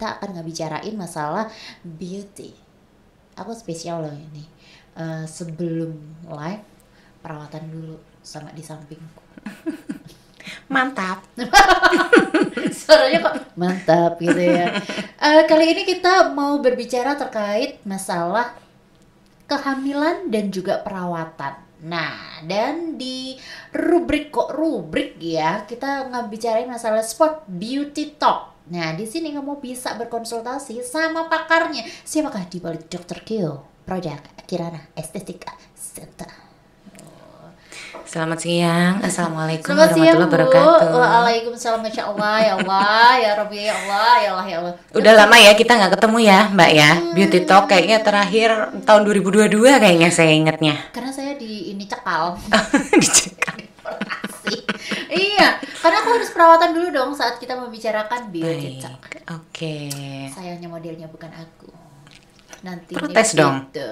kita akan ngebicarain masalah beauty. Aku spesial loh ini. Uh, sebelum live perawatan dulu sama di sampingku. Mantap. Suaranya kok mantap gitu ya. Uh, kali ini kita mau berbicara terkait masalah kehamilan dan juga perawatan. Nah, dan di rubrik kok rubrik ya, kita ngebicarain masalah spot beauty talk. Nah, di sini kamu bisa berkonsultasi sama pakarnya. Siapakah di balik Dr. Kyo? Project Kirana Estetika Center. Selamat siang, Assalamualaikum Selamat warahmatullahi siang, wabarakatuh Waalaikumsalam, Masya Allah, ya Allah, ya Rabbi, ya Allah, ya Allah, ya Allah Udah lama ya kita nggak ketemu ya Mbak ya hmm. Beauty Talk kayaknya terakhir tahun 2022 kayaknya saya ingetnya Karena saya di ini cekal oh, di cekal iya, karena aku harus perawatan dulu dong saat kita membicarakan bio Oke. Okay. Sayangnya modelnya bukan aku. Nanti protes dong. Gitu.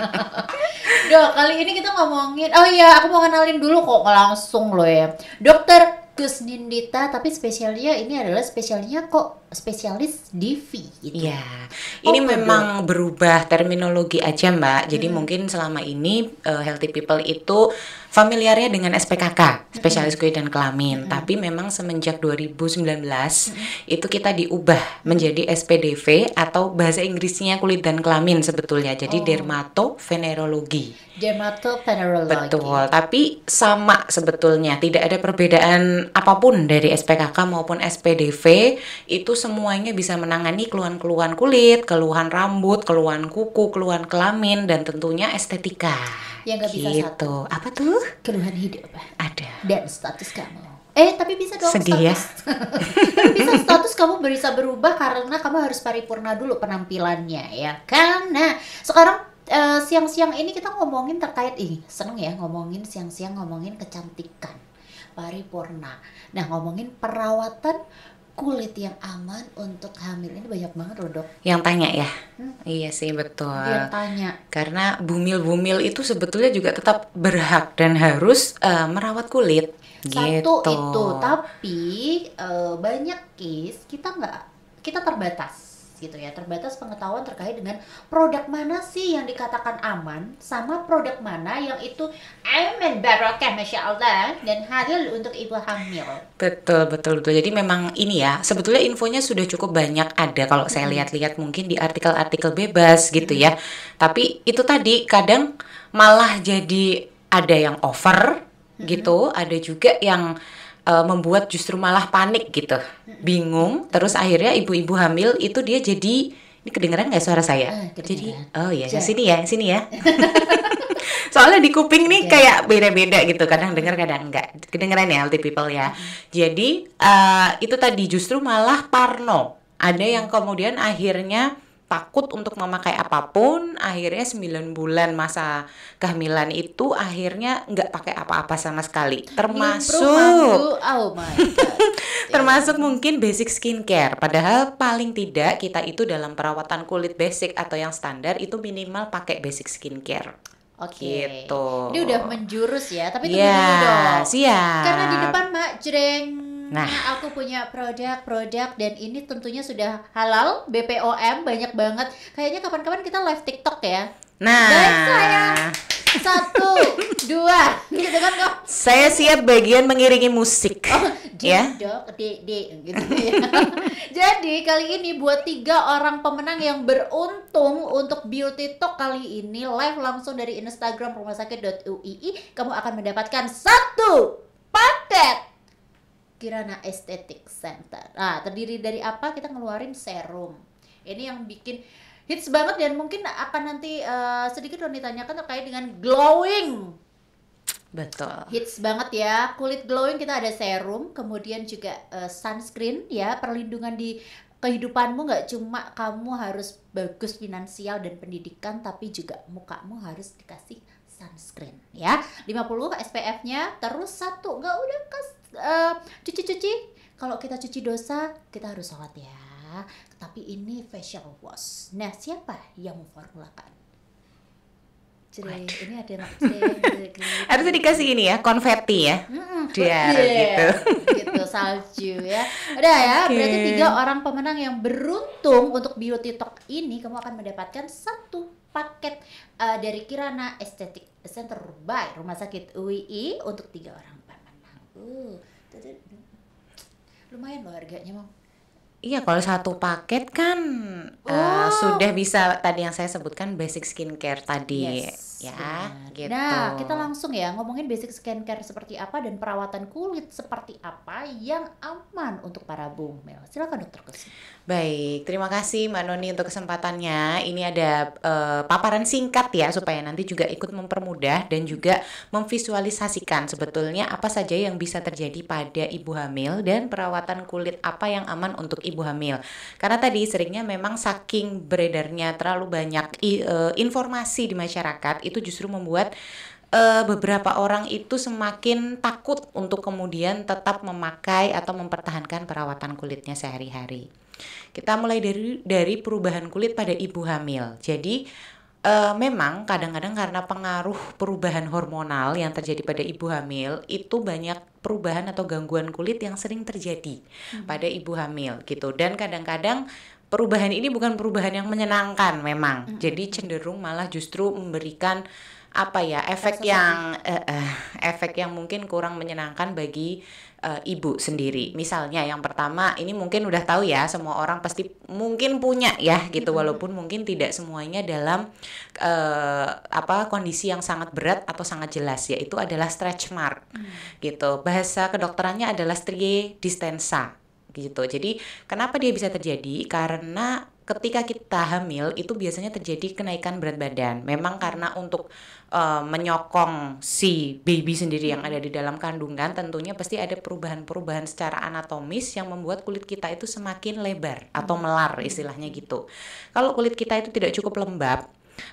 dok, kali ini kita ngomongin. Oh iya, aku mau kenalin dulu kok langsung loh ya. Dokter Gus Nindita, tapi spesialnya ini adalah spesialnya kok spesialis Divi gitu. Iya. Ini oh, memang betul. berubah terminologi aja, Mbak. Jadi hmm. mungkin selama ini uh, healthy people itu familiarnya dengan SPKK, mm-hmm. spesialis kulit dan kelamin. Mm-hmm. Tapi memang semenjak 2019 mm-hmm. itu kita diubah menjadi SPDV atau bahasa Inggrisnya kulit dan kelamin sebetulnya. Jadi oh. dermatovenerologi. Dermatovenerologi. Betul, tapi sama sebetulnya, tidak ada perbedaan apapun dari SPKK maupun SPDV. Itu semuanya bisa menangani keluhan-keluhan kulit, keluhan rambut, keluhan kuku, keluhan kelamin dan tentunya estetika. Yang gak gitu. satu. Apa tuh? Keluhan hidup. Ada. Dan status kamu. Eh tapi bisa dong Sedih ya. status. ya. bisa status kamu bisa berubah karena kamu harus paripurna dulu penampilannya ya kan. Nah sekarang siang eh, siang-siang ini kita ngomongin terkait ini seneng ya ngomongin siang-siang ngomongin kecantikan paripurna. Nah ngomongin perawatan kulit yang aman untuk hamil ini banyak banget loh dok. Yang tanya ya, hmm? iya sih betul. Yang tanya. Karena bumil-bumil itu sebetulnya juga tetap berhak dan harus uh, merawat kulit. Satu gitu. itu, tapi uh, banyak case kita nggak kita terbatas gitu ya terbatas pengetahuan terkait dengan produk mana sih yang dikatakan aman sama produk mana yang itu aman barokah masya Allah dan halal untuk ibu hamil betul betul betul jadi memang ini ya sebetulnya infonya sudah cukup banyak ada kalau saya mm-hmm. lihat-lihat mungkin di artikel-artikel bebas gitu ya mm-hmm. tapi itu tadi kadang malah jadi ada yang over gitu mm-hmm. ada juga yang uh, membuat justru malah panik gitu, bingung. Terus akhirnya ibu-ibu hamil itu dia jadi ini kedengeran nggak suara saya? Uh, jadi oh ya, sini ya, sini ya. Soalnya di kuping nih yeah. kayak beda-beda gitu, kadang dengar kadang enggak. Kedengeran ya healthy people ya. Hmm. Jadi uh, itu tadi justru malah parno. Ada yang kemudian akhirnya takut untuk memakai apapun akhirnya 9 bulan masa kehamilan itu akhirnya nggak pakai apa-apa sama sekali termasuk oh my God. termasuk mungkin basic skincare padahal paling tidak kita itu dalam perawatan kulit basic atau yang standar itu minimal pakai basic skincare Oke. Okay. Gitu. Ini udah menjurus ya, tapi tunggu yeah, dulu dong. Siap. Karena di depan Mak Jreng Nah. nah, aku punya produk-produk dan ini tentunya sudah halal BPOM banyak banget. Kayaknya kapan-kapan kita live TikTok ya. Nah, Baik saya satu, dua, gitu kan kok. Saya siap bagian mengiringi musik. Oh, ya. Dok, di, di, gitu ya. Jadi kali ini buat tiga orang pemenang yang beruntung untuk Beauty Talk kali ini live langsung dari Instagram rumah Sakit Uii, kamu akan mendapatkan satu paket Kirana Aesthetic Center. Nah, terdiri dari apa? Kita ngeluarin serum. Ini yang bikin hits banget dan mungkin akan nanti uh, sedikit udah ditanyakan terkait dengan glowing. Betul. Hits banget ya. Kulit glowing kita ada serum, kemudian juga uh, sunscreen ya, perlindungan di kehidupanmu nggak cuma kamu harus bagus finansial dan pendidikan tapi juga mukamu harus dikasih sunscreen ya. 50 SPF-nya terus satu nggak udah kas Eh, cuci-cuci kalau kita cuci dosa kita harus sholat ya tapi ini facial wash nah siapa yang memformulakan Jadi ini ada harusnya dikasih ini ya konfeti ya Dia yeah, gitu gitu salju ya Ada ya okay. berarti tiga orang pemenang yang beruntung untuk beauty talk ini kamu akan mendapatkan satu paket uh, dari Kirana Estetik Center by Rumah Sakit UII untuk tiga orang uh, lumayan loh harganya mau iya, iya, kalau satu paket kan eh, oh. uh, sudah bisa tadi yang saya sebutkan basic skincare tadi. Yes ya gitu. Nah, kita langsung ya ngomongin basic skincare seperti apa dan perawatan kulit seperti apa yang aman untuk para bumel. Silakan dokter Kus. Baik, terima kasih Mbak Noni untuk kesempatannya. Ini ada uh, paparan singkat ya supaya nanti juga ikut mempermudah dan juga memvisualisasikan sebetulnya apa saja yang bisa terjadi pada ibu hamil dan perawatan kulit apa yang aman untuk ibu hamil. Karena tadi seringnya memang saking beredarnya terlalu banyak uh, informasi di masyarakat itu justru membuat uh, beberapa orang itu semakin takut untuk kemudian tetap memakai atau mempertahankan perawatan kulitnya sehari-hari. Kita mulai dari dari perubahan kulit pada ibu hamil. Jadi uh, memang kadang-kadang karena pengaruh perubahan hormonal yang terjadi pada ibu hamil itu banyak perubahan atau gangguan kulit yang sering terjadi hmm. pada ibu hamil gitu dan kadang-kadang perubahan ini bukan perubahan yang menyenangkan memang. Mm-hmm. Jadi cenderung malah justru memberikan apa ya efek yang uh, uh, efek yang mungkin kurang menyenangkan bagi uh, ibu sendiri. Misalnya yang pertama ini mungkin udah tahu ya semua orang pasti mungkin punya ya gitu walaupun mungkin tidak semuanya dalam uh, apa kondisi yang sangat berat atau sangat jelas yaitu adalah stretch mark. Hmm. Gitu. Bahasa kedokterannya adalah strie distensa gitu. Jadi kenapa dia bisa terjadi? Karena ketika kita hamil itu biasanya terjadi kenaikan berat badan. Memang karena untuk uh, menyokong si baby sendiri yang ada di dalam kandungan tentunya pasti ada perubahan-perubahan secara anatomis yang membuat kulit kita itu semakin lebar atau hmm. melar istilahnya gitu. Kalau kulit kita itu tidak cukup lembab,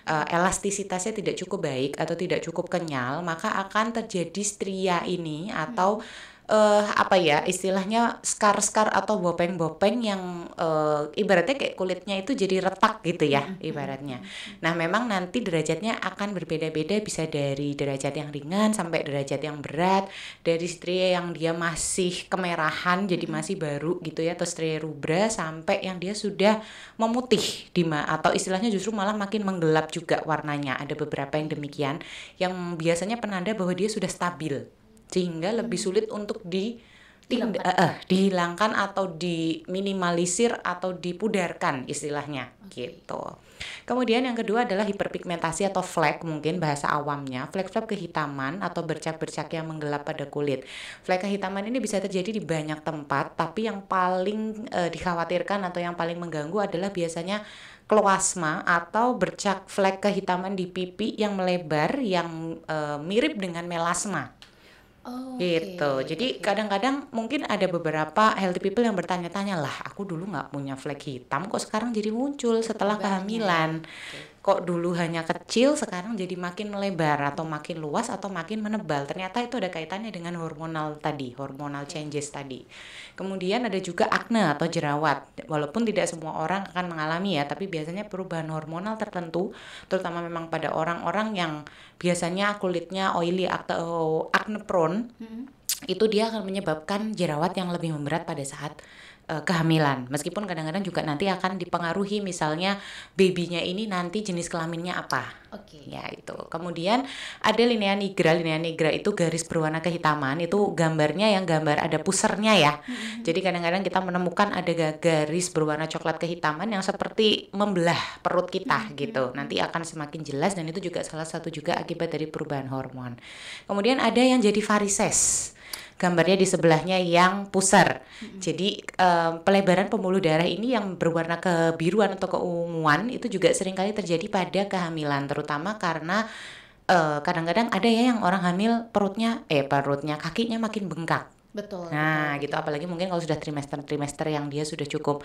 uh, elastisitasnya tidak cukup baik atau tidak cukup kenyal, maka akan terjadi stria ini atau hmm uh, apa ya istilahnya scar-scar atau bopeng-bopeng yang uh, ibaratnya kayak kulitnya itu jadi retak gitu ya ibaratnya. Nah memang nanti derajatnya akan berbeda-beda bisa dari derajat yang ringan sampai derajat yang berat dari stria yang dia masih kemerahan jadi masih baru gitu ya atau stria rubra sampai yang dia sudah memutih di atau istilahnya justru malah makin menggelap juga warnanya ada beberapa yang demikian yang biasanya penanda bahwa dia sudah stabil sehingga lebih sulit untuk di Dilangkan. uh, eh, uh, eh, dihilangkan atau diminimalisir atau dipudarkan istilahnya okay. gitu. Kemudian yang kedua adalah hiperpigmentasi atau flek mungkin bahasa awamnya. Flek-flek kehitaman atau bercak-bercak yang menggelap pada kulit. Flek kehitaman ini bisa terjadi di banyak tempat, tapi yang paling uh, dikhawatirkan atau yang paling mengganggu adalah biasanya kloasma atau bercak flek kehitaman di pipi yang melebar yang uh, mirip dengan melasma Oh, gitu. Okay. Jadi kadang-kadang mungkin ada beberapa healthy people yang bertanya-tanya lah, aku dulu nggak punya flek hitam, kok sekarang jadi muncul setelah Banyak. kehamilan. Okay. Kok dulu hanya kecil, sekarang jadi makin melebar atau makin luas atau makin menebal. Ternyata itu ada kaitannya dengan hormonal tadi, hormonal iya. changes tadi. Kemudian ada juga akne atau jerawat. Walaupun tidak semua orang akan mengalami ya, tapi biasanya perubahan hormonal tertentu, terutama memang pada orang-orang yang biasanya kulitnya oily atau acne prone, hmm. itu dia akan menyebabkan jerawat yang lebih memberat pada saat uh, kehamilan. Meskipun kadang-kadang juga nanti akan dipengaruhi misalnya babynya ini nanti jenis kelaminnya apa. Oke. Okay. Ya itu. Kemudian ada linea nigra. Linea nigra itu garis berwarna kehitaman. Itu gambarnya yang gambar ada pusernya ya. Mm-hmm. Jadi kadang-kadang kita menemukan ada garis berwarna coklat kehitaman yang seperti membelah perut kita mm-hmm. gitu. Nanti mm-hmm. akan semakin jelas dan itu juga salah satu juga akibat dari perubahan hormon. Kemudian ada yang jadi varises gambarnya di sebelahnya yang pusar. Mm-hmm. Jadi um, pelebaran pembuluh darah ini yang berwarna kebiruan atau keunguan itu juga seringkali terjadi pada kehamilan terutama karena kadang eh, kadang-kadang ada ya yang orang hamil perutnya eh perutnya kakinya makin bengkak. Betul. Nah, betul. gitu apalagi mungkin kalau sudah trimester-trimester yang dia sudah cukup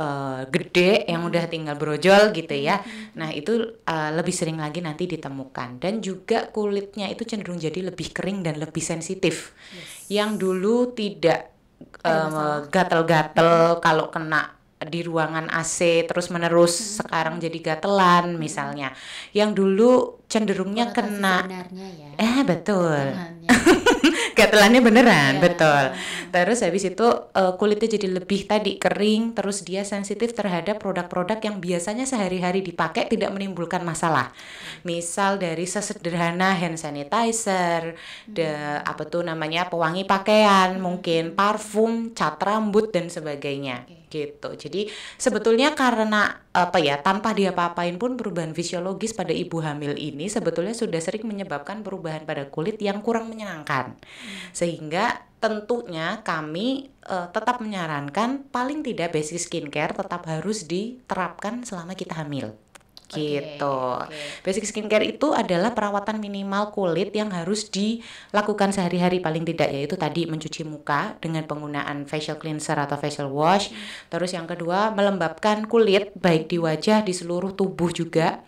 uh, gede yang hmm. udah tinggal brojol gitu ya. Hmm. Nah, itu uh, lebih sering lagi nanti ditemukan dan juga kulitnya itu cenderung jadi lebih kering dan lebih sensitif. Yes yang dulu tidak um, gatel-gatel kalau kena di ruangan AC terus menerus hmm. sekarang jadi gatelan hmm. misalnya yang dulu cenderungnya Kalo kena ya. eh betul gatelannya beneran, iya. betul. Terus habis itu uh, kulitnya jadi lebih tadi kering, terus dia sensitif terhadap produk-produk yang biasanya sehari-hari dipakai tidak menimbulkan masalah. Misal dari sesederhana hand sanitizer, the hmm. apa tuh namanya pewangi pakaian, hmm. mungkin parfum, cat rambut dan sebagainya. Okay gitu. Jadi sebetulnya karena apa ya tanpa dia apa-apain pun perubahan fisiologis pada ibu hamil ini sebetulnya sudah sering menyebabkan perubahan pada kulit yang kurang menyenangkan. Sehingga tentunya kami uh, tetap menyarankan paling tidak basic skincare tetap harus diterapkan selama kita hamil gitu. Okay. Basic skincare itu adalah perawatan minimal kulit yang harus dilakukan sehari-hari paling tidak yaitu tadi mencuci muka dengan penggunaan facial cleanser atau facial wash. Hmm. Terus yang kedua melembabkan kulit baik di wajah di seluruh tubuh juga.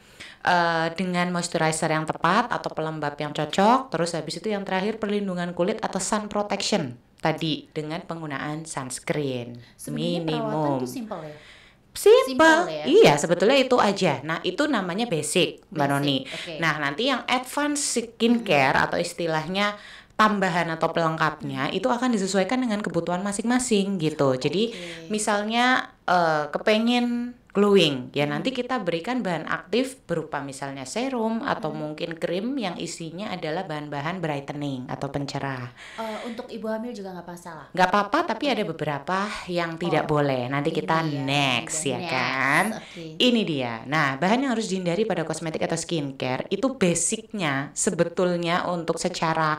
Uh, dengan moisturizer yang tepat atau pelembab yang cocok, terus habis itu yang terakhir perlindungan kulit atau sun protection tadi dengan penggunaan sunscreen Sebenarnya minimum. Perawatan Simple, Simple ya? iya sebetulnya itu aja. Nah itu namanya basic, basic. mbak Noni. Okay. Nah nanti yang advanced skincare atau istilahnya tambahan atau pelengkapnya itu akan disesuaikan dengan kebutuhan masing-masing gitu. Jadi misalnya uh, kepengen glowing. Ya hmm. nanti kita berikan bahan aktif berupa misalnya serum atau hmm. mungkin krim yang isinya adalah bahan-bahan brightening atau pencerah. Uh, untuk ibu hamil juga nggak masalah. Nggak apa-apa, tapi ada beberapa yang oh, tidak boleh. Nanti kita dia, next ya next. kan. Okay. Ini dia. Nah bahan yang harus dihindari pada kosmetik atau skincare itu basicnya sebetulnya untuk secara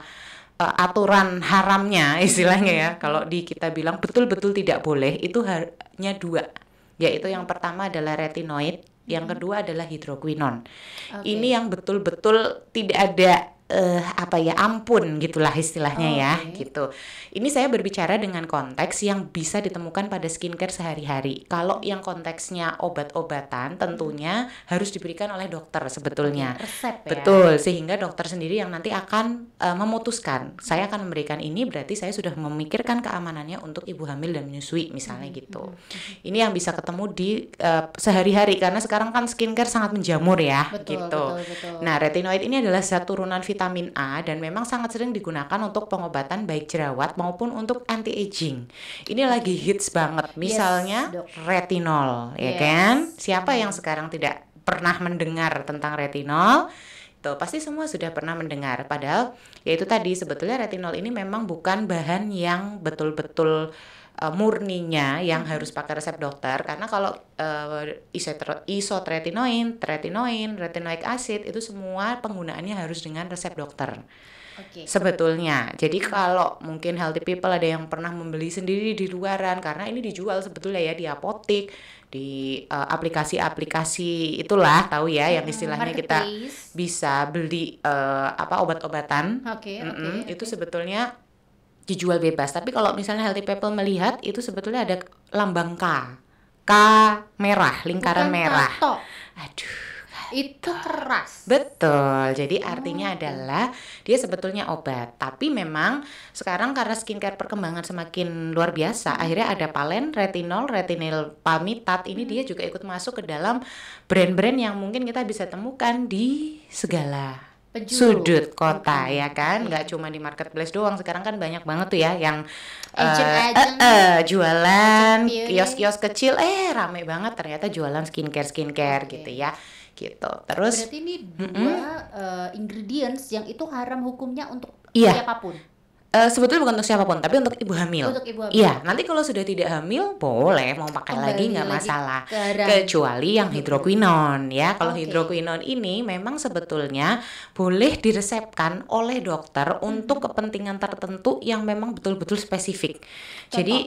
uh, aturan haramnya istilahnya ya kalau di kita bilang betul-betul tidak boleh itu hanya dua yaitu yang pertama adalah retinoid, yang hmm. kedua adalah hidroquinon. Okay. Ini yang betul-betul tidak ada uh, apa ya ampun gitulah istilahnya okay. ya gitu. Ini saya berbicara dengan konteks yang bisa ditemukan pada skincare sehari-hari. Kalau hmm. yang konteksnya obat-obatan tentunya harus diberikan oleh dokter sebetulnya. Resep ya. Betul, sehingga dokter sendiri yang nanti akan uh, memutuskan saya akan memberikan ini berarti saya sudah memikirkan keamanannya untuk ibu hamil dan menyusui misalnya hmm, gitu. Hmm, ini yang bisa ketemu di uh, sehari-hari karena sekarang kan skincare sangat menjamur ya betul, gitu. Betul, betul. Nah, retinoid ini adalah satu turunan vitamin vitamin A dan memang sangat sering digunakan untuk pengobatan baik jerawat maupun untuk anti aging. Ini lagi hits banget. Misalnya yes, retinol, ya yes. kan? Siapa yang sekarang tidak pernah mendengar tentang retinol? Tuh, pasti semua sudah pernah mendengar. Padahal yaitu tadi sebetulnya retinol ini memang bukan bahan yang betul-betul uh, murninya yang hmm. harus pakai resep dokter karena kalau uh, isotretinoin, tretinoin, retinoic acid itu semua penggunaannya harus dengan resep dokter. Okay, sebetulnya. Jadi kalau mungkin healthy people ada yang pernah membeli sendiri di luaran karena ini dijual sebetulnya ya di apotik, di uh, aplikasi-aplikasi itulah tahu ya yang istilahnya kita bisa beli uh, apa obat-obatan. okay, okay, itu okay. sebetulnya dijual bebas. Tapi kalau misalnya healthy people melihat itu sebetulnya ada lambang K. K merah, lingkaran Bukan merah. Kato. Aduh. Itu keras. Betul. Jadi oh. artinya adalah dia sebetulnya obat, tapi memang sekarang karena skincare perkembangan semakin luar biasa, hmm. akhirnya ada palen, retinol, retinil palmitat ini hmm. dia juga ikut masuk ke dalam brand-brand yang mungkin kita bisa temukan di segala Penjuru. sudut gitu. kota okay. ya kan nggak okay. cuma di marketplace doang sekarang kan banyak banget tuh ya yang agent, uh, agent, uh, uh, jualan kios-kios kecil eh rame banget ternyata jualan skincare skincare okay. gitu ya gitu terus berarti ini dua mm -hmm. Uh, ingredients yang itu haram hukumnya untuk yeah. siapapun Uh, sebetulnya bukan untuk siapapun, tapi untuk ibu hamil. Untuk ibu hamil. Iya, nanti kalau sudah tidak hamil boleh mau pakai Kembali lagi nggak masalah. Kecuali yang hidroquinon ya. Kalau hidroquinon ini memang sebetulnya boleh diresepkan oleh dokter hmm. untuk kepentingan tertentu yang memang betul-betul spesifik. Contoh. Jadi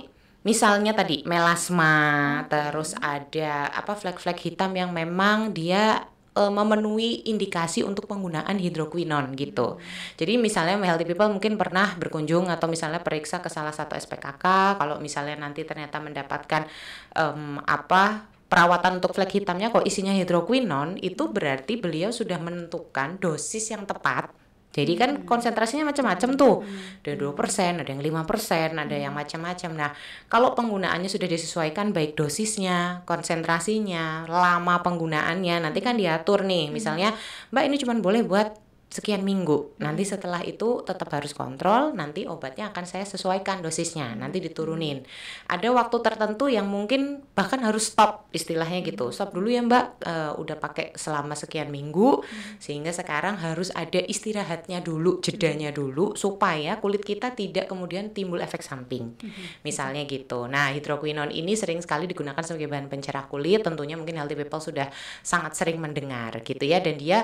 misalnya tadi melasma terus ada apa flek-flek hitam yang memang dia Eh, memenuhi indikasi untuk penggunaan hidroquinon gitu. Jadi misalnya healthy people mungkin pernah berkunjung atau misalnya periksa ke salah satu SPKK kalau misalnya nanti ternyata mendapatkan um, apa perawatan untuk flek hitamnya kok isinya hidroquinon itu berarti beliau sudah menentukan dosis yang tepat jadi kan hmm. konsentrasinya macam-macam tuh. Hmm. Ada persen, ada yang lima persen, ada yang hmm. macam-macam. Nah, kalau penggunaannya sudah disesuaikan baik dosisnya, konsentrasinya, lama penggunaannya, nanti kan diatur nih. Misalnya, Mbak ini cuma boleh buat sekian minggu. Nanti hmm. setelah itu tetap harus kontrol, nanti obatnya akan saya sesuaikan dosisnya, hmm. nanti diturunin. Ada waktu tertentu yang mungkin bahkan harus stop istilahnya hmm. gitu. Stop dulu ya, Mbak. E, udah pakai selama sekian minggu sehingga sekarang harus ada istirahatnya dulu, jedanya dulu supaya kulit kita tidak kemudian timbul efek samping. Misalnya gitu. Nah, hidroquinon ini sering sekali digunakan sebagai bahan pencerah kulit. Tentunya mungkin healthy people sudah sangat sering mendengar gitu ya iya. dan dia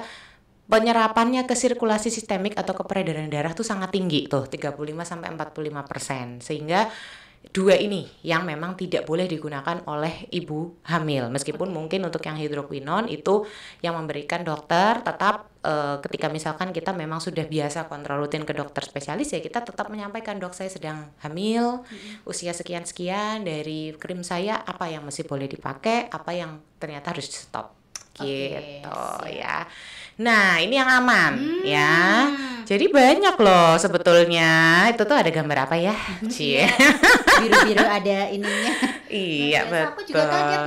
penyerapannya ke sirkulasi sistemik atau ke peredaran darah tuh sangat tinggi tuh 35 sampai 45 persen sehingga dua ini yang memang tidak boleh digunakan oleh ibu hamil meskipun mungkin untuk yang hidroquinon itu yang memberikan dokter tetap e, ketika misalkan kita memang sudah biasa kontrol rutin ke dokter spesialis ya kita tetap menyampaikan dok saya sedang hamil usia sekian sekian dari krim saya apa yang masih boleh dipakai apa yang ternyata harus stop gitu okay, ya Nah, ini yang aman hmm. ya. Jadi banyak loh sebetulnya. Itu tuh ada gambar apa ya? Cie. Iya biru-biru ada ininya. Iya, nah, betul. Aku juga kaget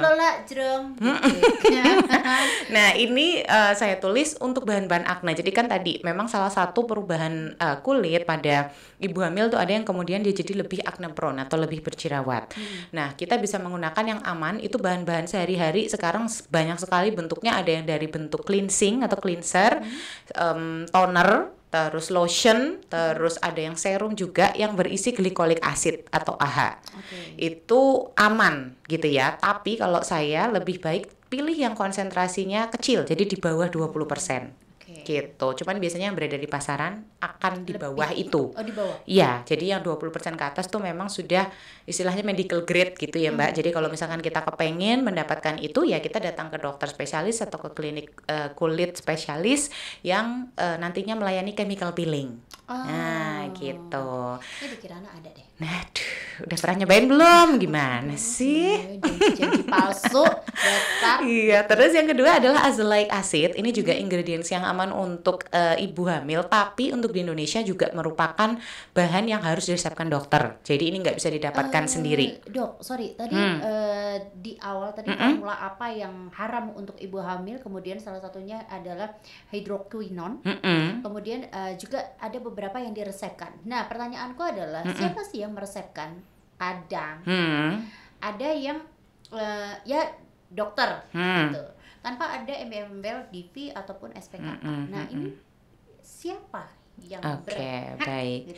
jerong. Gitu. nah, ini uh, saya tulis untuk bahan-bahan akne. Jadi kan tadi memang salah satu perubahan uh, kulit pada ibu hamil tuh ada yang kemudian dia jadi lebih akne prone atau lebih berjerawat. Hmm. Nah, kita bisa menggunakan yang aman itu bahan-bahan sehari-hari sekarang banyak sekali bentuknya ada yang dari bentuk cleansing atau cleanser, hmm. um, toner terus lotion, terus ada yang serum juga yang berisi glikolik acid atau AHA. Okay. Itu aman gitu ya. Tapi kalau saya lebih baik pilih yang konsentrasinya kecil, jadi di bawah 20% okay. gitu. Cuman biasanya yang berada di pasaran akan di bawah itu. Oh, di bawah. Iya, jadi yang 20% ke atas tuh memang sudah istilahnya medical grade gitu ya, Mbak. Hmm. Jadi kalau misalkan kita kepengen mendapatkan itu ya kita datang ke dokter spesialis atau ke klinik uh, kulit spesialis yang uh, nantinya melayani chemical peeling. Nah, oh. Nah, gitu. Ini dikira ada deh. Nah, udah pernah nyobain belum? Gimana iya, sih? Jadi palsu, dasar. Iya, terus yang kedua adalah azelaic acid. Ini juga hmm. ingredients yang aman untuk uh, ibu hamil, tapi untuk di Indonesia juga merupakan bahan yang harus diresepkan dokter. Jadi ini nggak bisa didapatkan uh, sendiri. Dok, sorry, tadi hmm. uh, di awal tadi mm formula apa yang haram untuk ibu hamil? Kemudian salah satunya adalah hydroquinone. Mm Kemudian uh, juga ada beberapa yang diresepkan. Nah, pertanyaanku adalah mm siapa sih yang sudah meresepkan kadang hmm. ada yang uh, ya dokter hmm. gitu tanpa ada embel DP ataupun SPKK. Hmm, hmm, Nah hmm, ini hmm. siapa yang Oke, okay, baik. Gitu?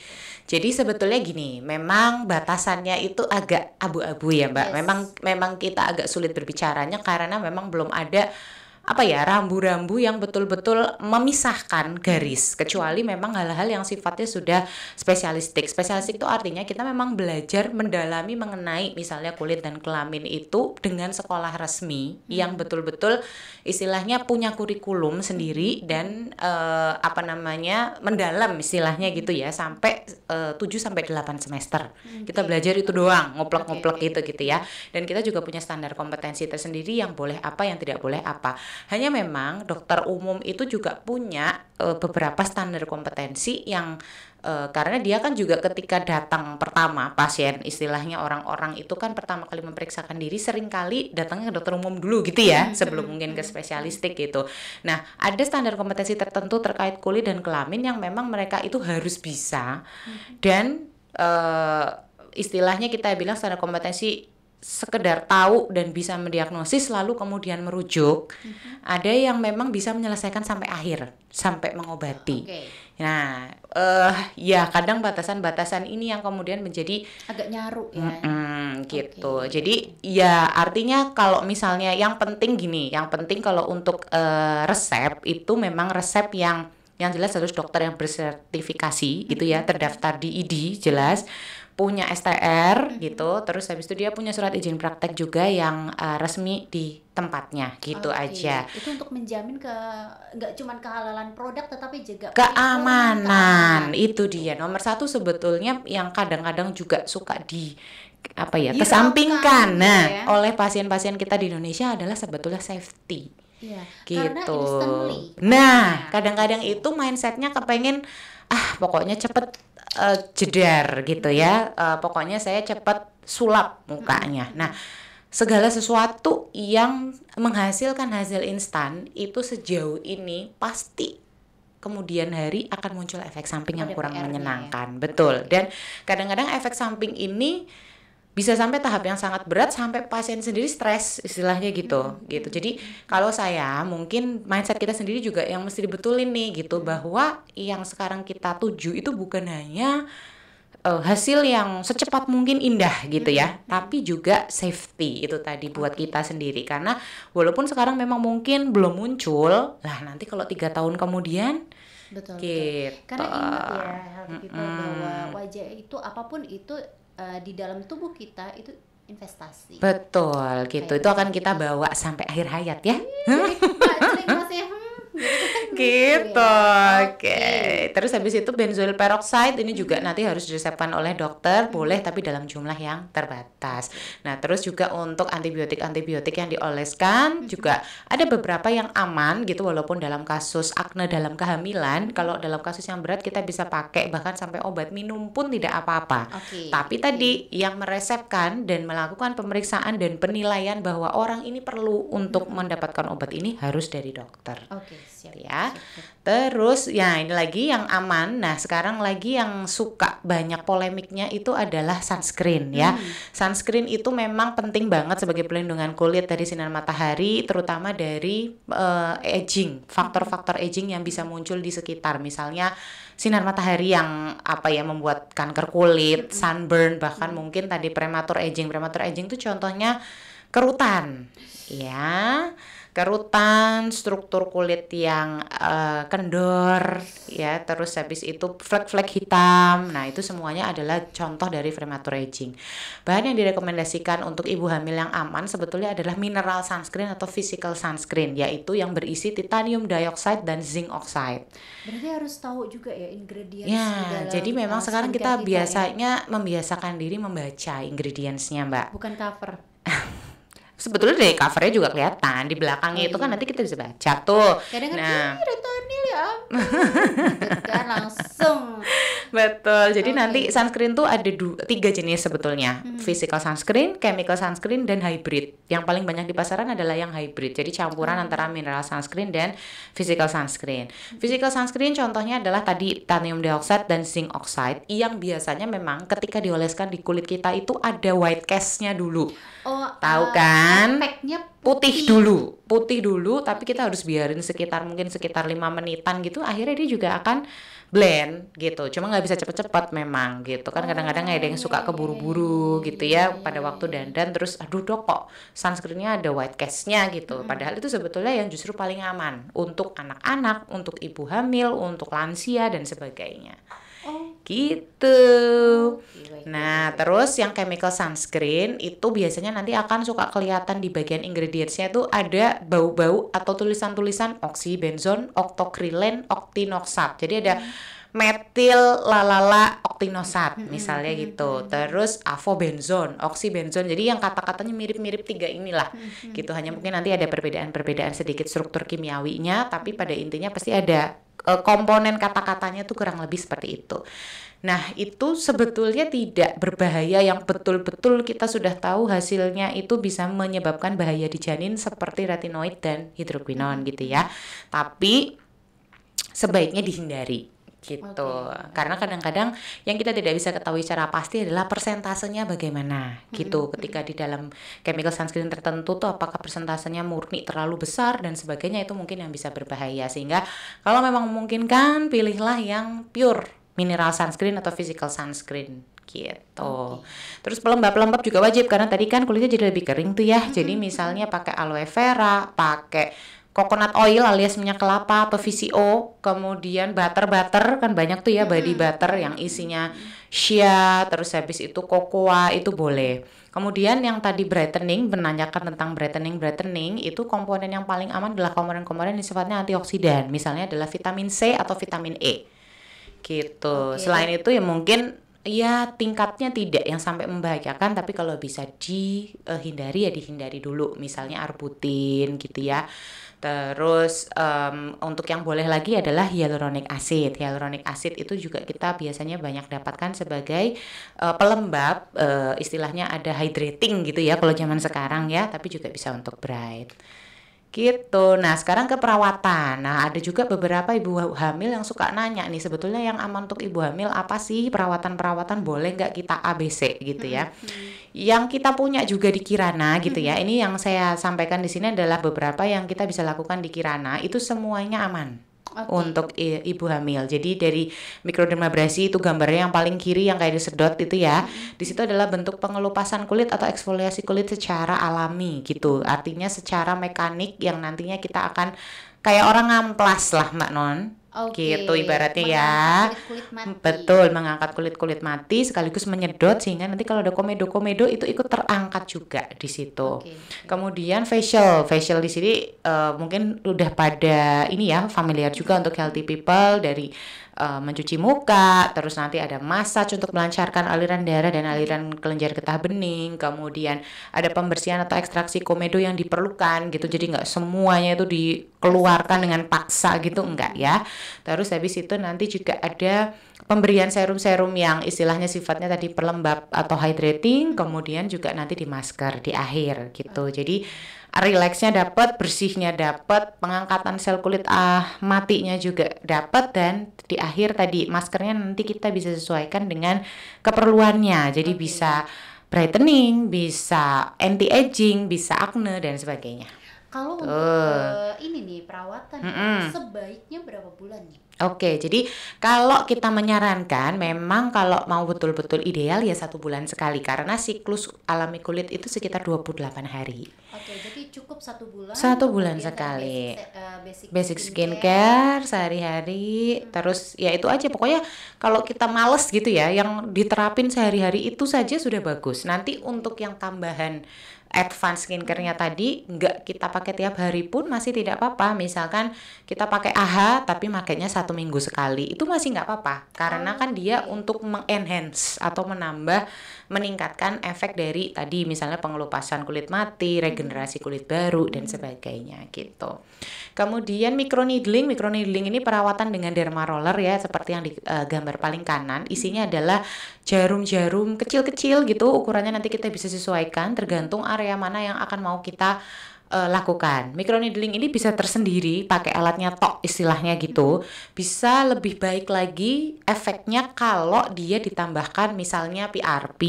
Jadi sebetulnya gini, memang batasannya itu agak abu-abu ya, Mbak. Yes. Memang memang kita agak sulit berbicaranya karena memang belum ada apa ya rambu-rambu yang betul-betul memisahkan garis kecuali memang hal-hal yang sifatnya sudah spesialistik spesialistik itu artinya kita memang belajar mendalami mengenai misalnya kulit dan kelamin itu dengan sekolah resmi yang betul-betul istilahnya punya kurikulum sendiri dan uh, apa namanya mendalam istilahnya gitu ya sampai eh, tujuh sampai delapan semester kita belajar itu doang ngoplek-ngoplek gitu gitu ya iya. dan kita juga punya standar kompetensi tersendiri yang boleh apa yang tidak boleh apa hanya memang dokter umum itu juga punya e, beberapa standar kompetensi yang e, karena dia kan juga ketika datang pertama pasien istilahnya orang-orang itu kan pertama kali memeriksakan diri seringkali datangnya ke dokter umum dulu gitu ya sebelum mungkin ke spesialistik gitu. Nah, ada standar kompetensi tertentu terkait kulit dan kelamin yang memang mereka itu harus bisa dan e, istilahnya kita bilang standar kompetensi sekedar tahu dan bisa mendiagnosis lalu kemudian merujuk, mm-hmm. ada yang memang bisa menyelesaikan sampai akhir, sampai mengobati. Okay. Nah, eh uh, ya kadang batasan-batasan ini yang kemudian menjadi agak nyaru ya. Mm -mm, gitu. Okay. Jadi ya artinya kalau misalnya yang penting gini, yang penting kalau untuk uh, resep itu memang resep yang yang jelas harus dokter yang bersertifikasi mm gitu ya, mhm. terdaftar di ID jelas punya STR mhm. gitu, terus habis itu dia punya surat izin praktek juga yang uh, resmi di tempatnya gitu okay. aja. Itu untuk menjamin ke nggak cuman kehalalan produk tetapi juga keamanan. keamanan. Itu dia nomor satu sebetulnya yang kadang-kadang juga suka di apa ya kesampingkan. Gitu nah ya. oleh pasien-pasien kita di Indonesia adalah sebetulnya safety ya, gitu nah iya. kadang-kadang itu mindsetnya kepengen ah pokoknya cepet uh, jeder gitu ya. Uh, pokoknya saya cepat sulap mukanya. Nah, segala sesuatu yang menghasilkan hasil instan itu sejauh ini pasti kemudian hari akan muncul efek samping yang kurang menyenangkan. Ya. Betul. Dan kadang-kadang efek samping ini bisa sampai tahap yang sangat berat sampai pasien sendiri stres istilahnya gitu hmm. gitu jadi kalau saya mungkin mindset kita sendiri juga yang mesti dibetulin nih gitu hmm. bahwa yang sekarang kita tuju itu bukan hanya uh, hasil yang secepat mungkin indah gitu ya, hmm tapi juga safety itu tadi buat kita sendiri karena walaupun sekarang memang mungkin belum muncul, lah nanti kalau tiga tahun kemudian betul, gitu. betul. karena ingat ya hal gitu hmm bahwa wajah itu apapun itu Eh, di dalam tubuh kita itu investasi. Betul gitu. Kayak itu akan kita, iya. bawa sampai akhir hayat ya. Iya, gitu iya, oke terus habis itu benzoyl peroxide ini juga nanti harus diresepkan oleh dokter boleh tapi dalam jumlah yang terbatas nah terus juga untuk antibiotik antibiotik yang dioleskan juga ada beberapa yang aman gitu walaupun dalam kasus akne dalam kehamilan kalau dalam kasus yang berat kita bisa pakai bahkan sampai obat minum pun tidak apa-apa okay. tapi tadi yang meresepkan dan melakukan pemeriksaan dan penilaian bahwa orang ini perlu untuk mendapatkan obat ini harus dari dokter. Okay siap, ya. Terus ya ini lagi yang aman. Nah, sekarang lagi yang suka banyak polemiknya itu adalah sunscreen ya. Hmm. Sunscreen itu memang penting banget sebagai pelindungan kulit dari sinar matahari terutama dari uh, aging, faktor-faktor aging yang bisa muncul di sekitar. Misalnya sinar matahari yang apa ya membuat kanker kulit, hmm. sunburn bahkan hmm. mungkin tadi prematur aging. Prematur aging itu contohnya kerutan ya kerutan, struktur kulit yang uh, kendor ya, terus habis itu flek-flek hitam. Nah, itu semuanya adalah contoh dari premature aging. Bahan yang direkomendasikan untuk ibu hamil yang aman sebetulnya adalah mineral sunscreen atau physical sunscreen yaitu yang berisi titanium dioxide dan zinc oxide. Berarti harus tahu juga ya ingredients Ya, jadi eh, memang sekarang kita ya. biasanya ya? membiasakan diri membaca ingredientsnya, Mbak. Bukan cover. sebetulnya dari covernya juga kelihatan di belakangnya oh, itu kan iya. nanti kita bisa baca tuh kadang kan, nah. Retonil ya gitu kan langsung betul jadi okay. nanti sunscreen tuh ada dua, tiga jenis sebetulnya hmm. physical sunscreen chemical sunscreen dan hybrid yang paling banyak di pasaran adalah yang hybrid jadi campuran hmm. antara mineral sunscreen dan physical sunscreen physical sunscreen contohnya adalah tadi titanium dioxide dan zinc oxide yang biasanya memang ketika dioleskan di kulit kita itu ada white cast-nya dulu Oh, tahu uh, kan? Efeknya putih. putih dulu, putih dulu tapi kita harus biarin sekitar mungkin sekitar lima menitan gitu akhirnya dia juga akan blend gitu. Cuma nggak bisa cepet-cepet memang gitu kan kadang-kadang ada yang suka oh, iya, iya, keburu-buru iya, gitu ya pada waktu dandan terus aduh dok kok sunscreennya ada white cast-nya gitu. Padahal itu sebetulnya yang justru paling aman untuk anak-anak, untuk ibu hamil, untuk lansia dan sebagainya. Oh. Gitu. Oh, nah, terus yang chemical sunscreen itu biasanya nanti akan suka kelihatan di bagian ingredientsnya itu ada bau-bau atau tulisan-tulisan oksibenzon, oktokrilen, oktinoxat. Jadi ada hmm metil lalala oktinosat hmm, hmm, misalnya hmm, gitu terus avobenzon oksibenzon jadi yang kata-katanya mirip-mirip tiga inilah gitu hanya mungkin nanti ada perbedaan-perbedaan sedikit struktur kimiawinya tapi pada intinya pasti ada Eh, komponen kata-katanya tuh kurang lebih seperti itu. Nah, itu sebetulnya tidak berbahaya yang betul-betul kita sudah tahu hasilnya itu bisa menyebabkan bahaya di janin seperti retinoid dan hidroquinon gitu ya. Tapi sebaiknya dihindari gitu. Okay. Karena kadang-kadang yang kita tidak bisa ketahui secara pasti adalah persentasenya bagaimana gitu. Mm-hmm. Ketika di dalam chemical sunscreen tertentu tuh apakah persentasenya murni terlalu besar dan sebagainya itu mungkin yang bisa berbahaya. Sehingga kalau memang memungkinkan pilihlah yang pure mineral sunscreen atau physical sunscreen gitu. Okay. Terus pelembab-pelembab juga wajib karena tadi kan kulitnya jadi lebih kering tuh ya. Mm-hmm. Jadi misalnya pakai aloe vera, pakai coconut oil alias minyak kelapa, atau VCO, kemudian butter-butter kan banyak tuh ya body butter yang isinya shea, terus habis itu cocoa itu boleh. Kemudian yang tadi brightening menanyakan tentang brightening brightening itu komponen yang paling aman adalah komponen-komponen yang sifatnya antioksidan, misalnya adalah vitamin C atau vitamin E. Gitu. Okay. Selain itu ya mungkin ya tingkatnya tidak yang sampai membahayakan, tapi kalau bisa dihindari ya dihindari dulu misalnya arbutin gitu ya Terus um, untuk yang boleh lagi adalah hyaluronic acid. Hyaluronic acid itu juga kita biasanya banyak dapatkan sebagai uh, pelembab, uh, istilahnya ada hydrating gitu ya kalau zaman sekarang ya, tapi juga bisa untuk bright. Gitu. Nah, sekarang ke perawatan. Nah, ada juga beberapa ibu hamil yang suka nanya nih, sebetulnya yang aman untuk ibu hamil apa sih perawatan-perawatan boleh nggak kita ABC gitu ya. Hmm. Yang kita punya juga di Kirana gitu ya. Hmm. Ini yang saya sampaikan di sini adalah beberapa yang kita bisa lakukan di Kirana, itu semuanya aman okay. untuk ibu hamil. Jadi dari mikrodermabrasi itu gambarnya yang paling kiri yang kayak disedot itu ya. Mm-hmm. Di situ adalah bentuk pengelupasan kulit atau eksfoliasi kulit secara alami gitu. Artinya secara mekanik yang nantinya kita akan kayak orang ngamplas lah Mbak Non Okay. gitu ibaratnya ya. mengangkat ya kulit -kulit mati. betul mengangkat kulit kulit mati sekaligus menyedot sehingga nanti kalau ada komedo komedo itu ikut terangkat juga di situ okay. kemudian facial facial di sini uh, mungkin udah pada ini ya familiar juga untuk healthy people dari uh, mencuci muka, terus nanti ada massage untuk melancarkan aliran darah dan aliran kelenjar getah bening, kemudian ada pembersihan atau ekstraksi komedo yang diperlukan gitu. Jadi nggak semuanya itu dikeluarkan dengan paksa gitu enggak ya. Terus habis itu nanti juga ada pemberian serum-serum yang istilahnya sifatnya tadi pelembab atau hydrating kemudian juga nanti di masker di akhir gitu jadi relaxnya dapat bersihnya dapat pengangkatan sel kulit ah matinya juga dapat dan di akhir tadi maskernya nanti kita bisa sesuaikan dengan keperluannya jadi bisa brightening bisa anti aging bisa acne dan sebagainya kalau uh, ini nih perawatan mm -mm. sebaiknya berapa bulan nih Oke, jadi kalau kita menyarankan, memang kalau mau betul-betul ideal ya satu bulan sekali karena siklus alami kulit itu sekitar 28 hari. Oke, jadi cukup satu bulan. Satu bulan sekali. Basic, eh, basic, basic skincare, skincare sehari-hari, hmm. terus ya itu aja pokoknya kalau kita males gitu ya, yang diterapin sehari-hari itu saja sudah bagus. Nanti untuk yang tambahan advance skincare-nya tadi nggak kita pakai tiap hari pun masih tidak apa-apa misalkan kita pakai AHA tapi makainya satu minggu sekali itu masih nggak apa-apa karena oh, kan dia untuk mengenhance atau menambah meningkatkan efek dari tadi misalnya pengelupasan kulit mati regenerasi mm-hmm. kulit baru dan sebagainya gitu Kemudian microneedling, microneedling ini perawatan dengan derma roller ya seperti yang di uh, gambar paling kanan. Isinya adalah jarum-jarum kecil-kecil gitu. Ukurannya nanti kita bisa sesuaikan tergantung area mana yang akan mau kita eh, lakukan. Microneedling ini bisa tersendiri pakai alatnya tok istilahnya gitu. Bisa lebih baik lagi efeknya kalau dia ditambahkan misalnya PRP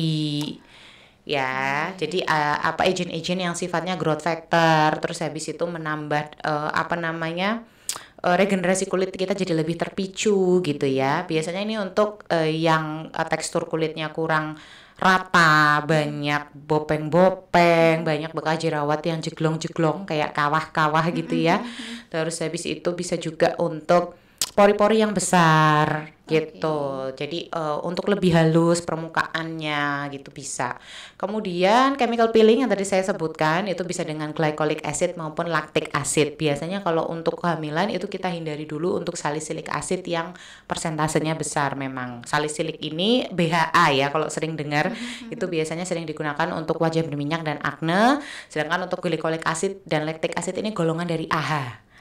ya. Hmm. Jadi uh, apa agent-agent yang sifatnya growth factor, terus habis itu menambah uh, apa namanya uh, regenerasi kulit kita jadi lebih terpicu gitu ya. Biasanya ini untuk uh, yang uh, tekstur kulitnya kurang rata, banyak bopeng-bopeng, hmm. banyak bekas jerawat yang jeglong-jeglong kayak kawah-kawah gitu ya. Hmm, hmm, terus habis itu bisa juga untuk pori-pori yang besar gitu. Okay. Jadi uh, untuk lebih halus permukaannya gitu bisa. Kemudian chemical peeling yang tadi saya sebutkan itu bisa dengan glycolic acid maupun lactic acid. Biasanya kalau untuk kehamilan itu kita hindari dulu untuk salicylic acid yang persentasenya besar memang. Salicylic ini BHA ya kalau sering dengar mhm, mhm, itu biasanya sering digunakan untuk wajah berminyak dan akne. Sedangkan untuk glycolic acid dan lactic acid ini golongan dari AHA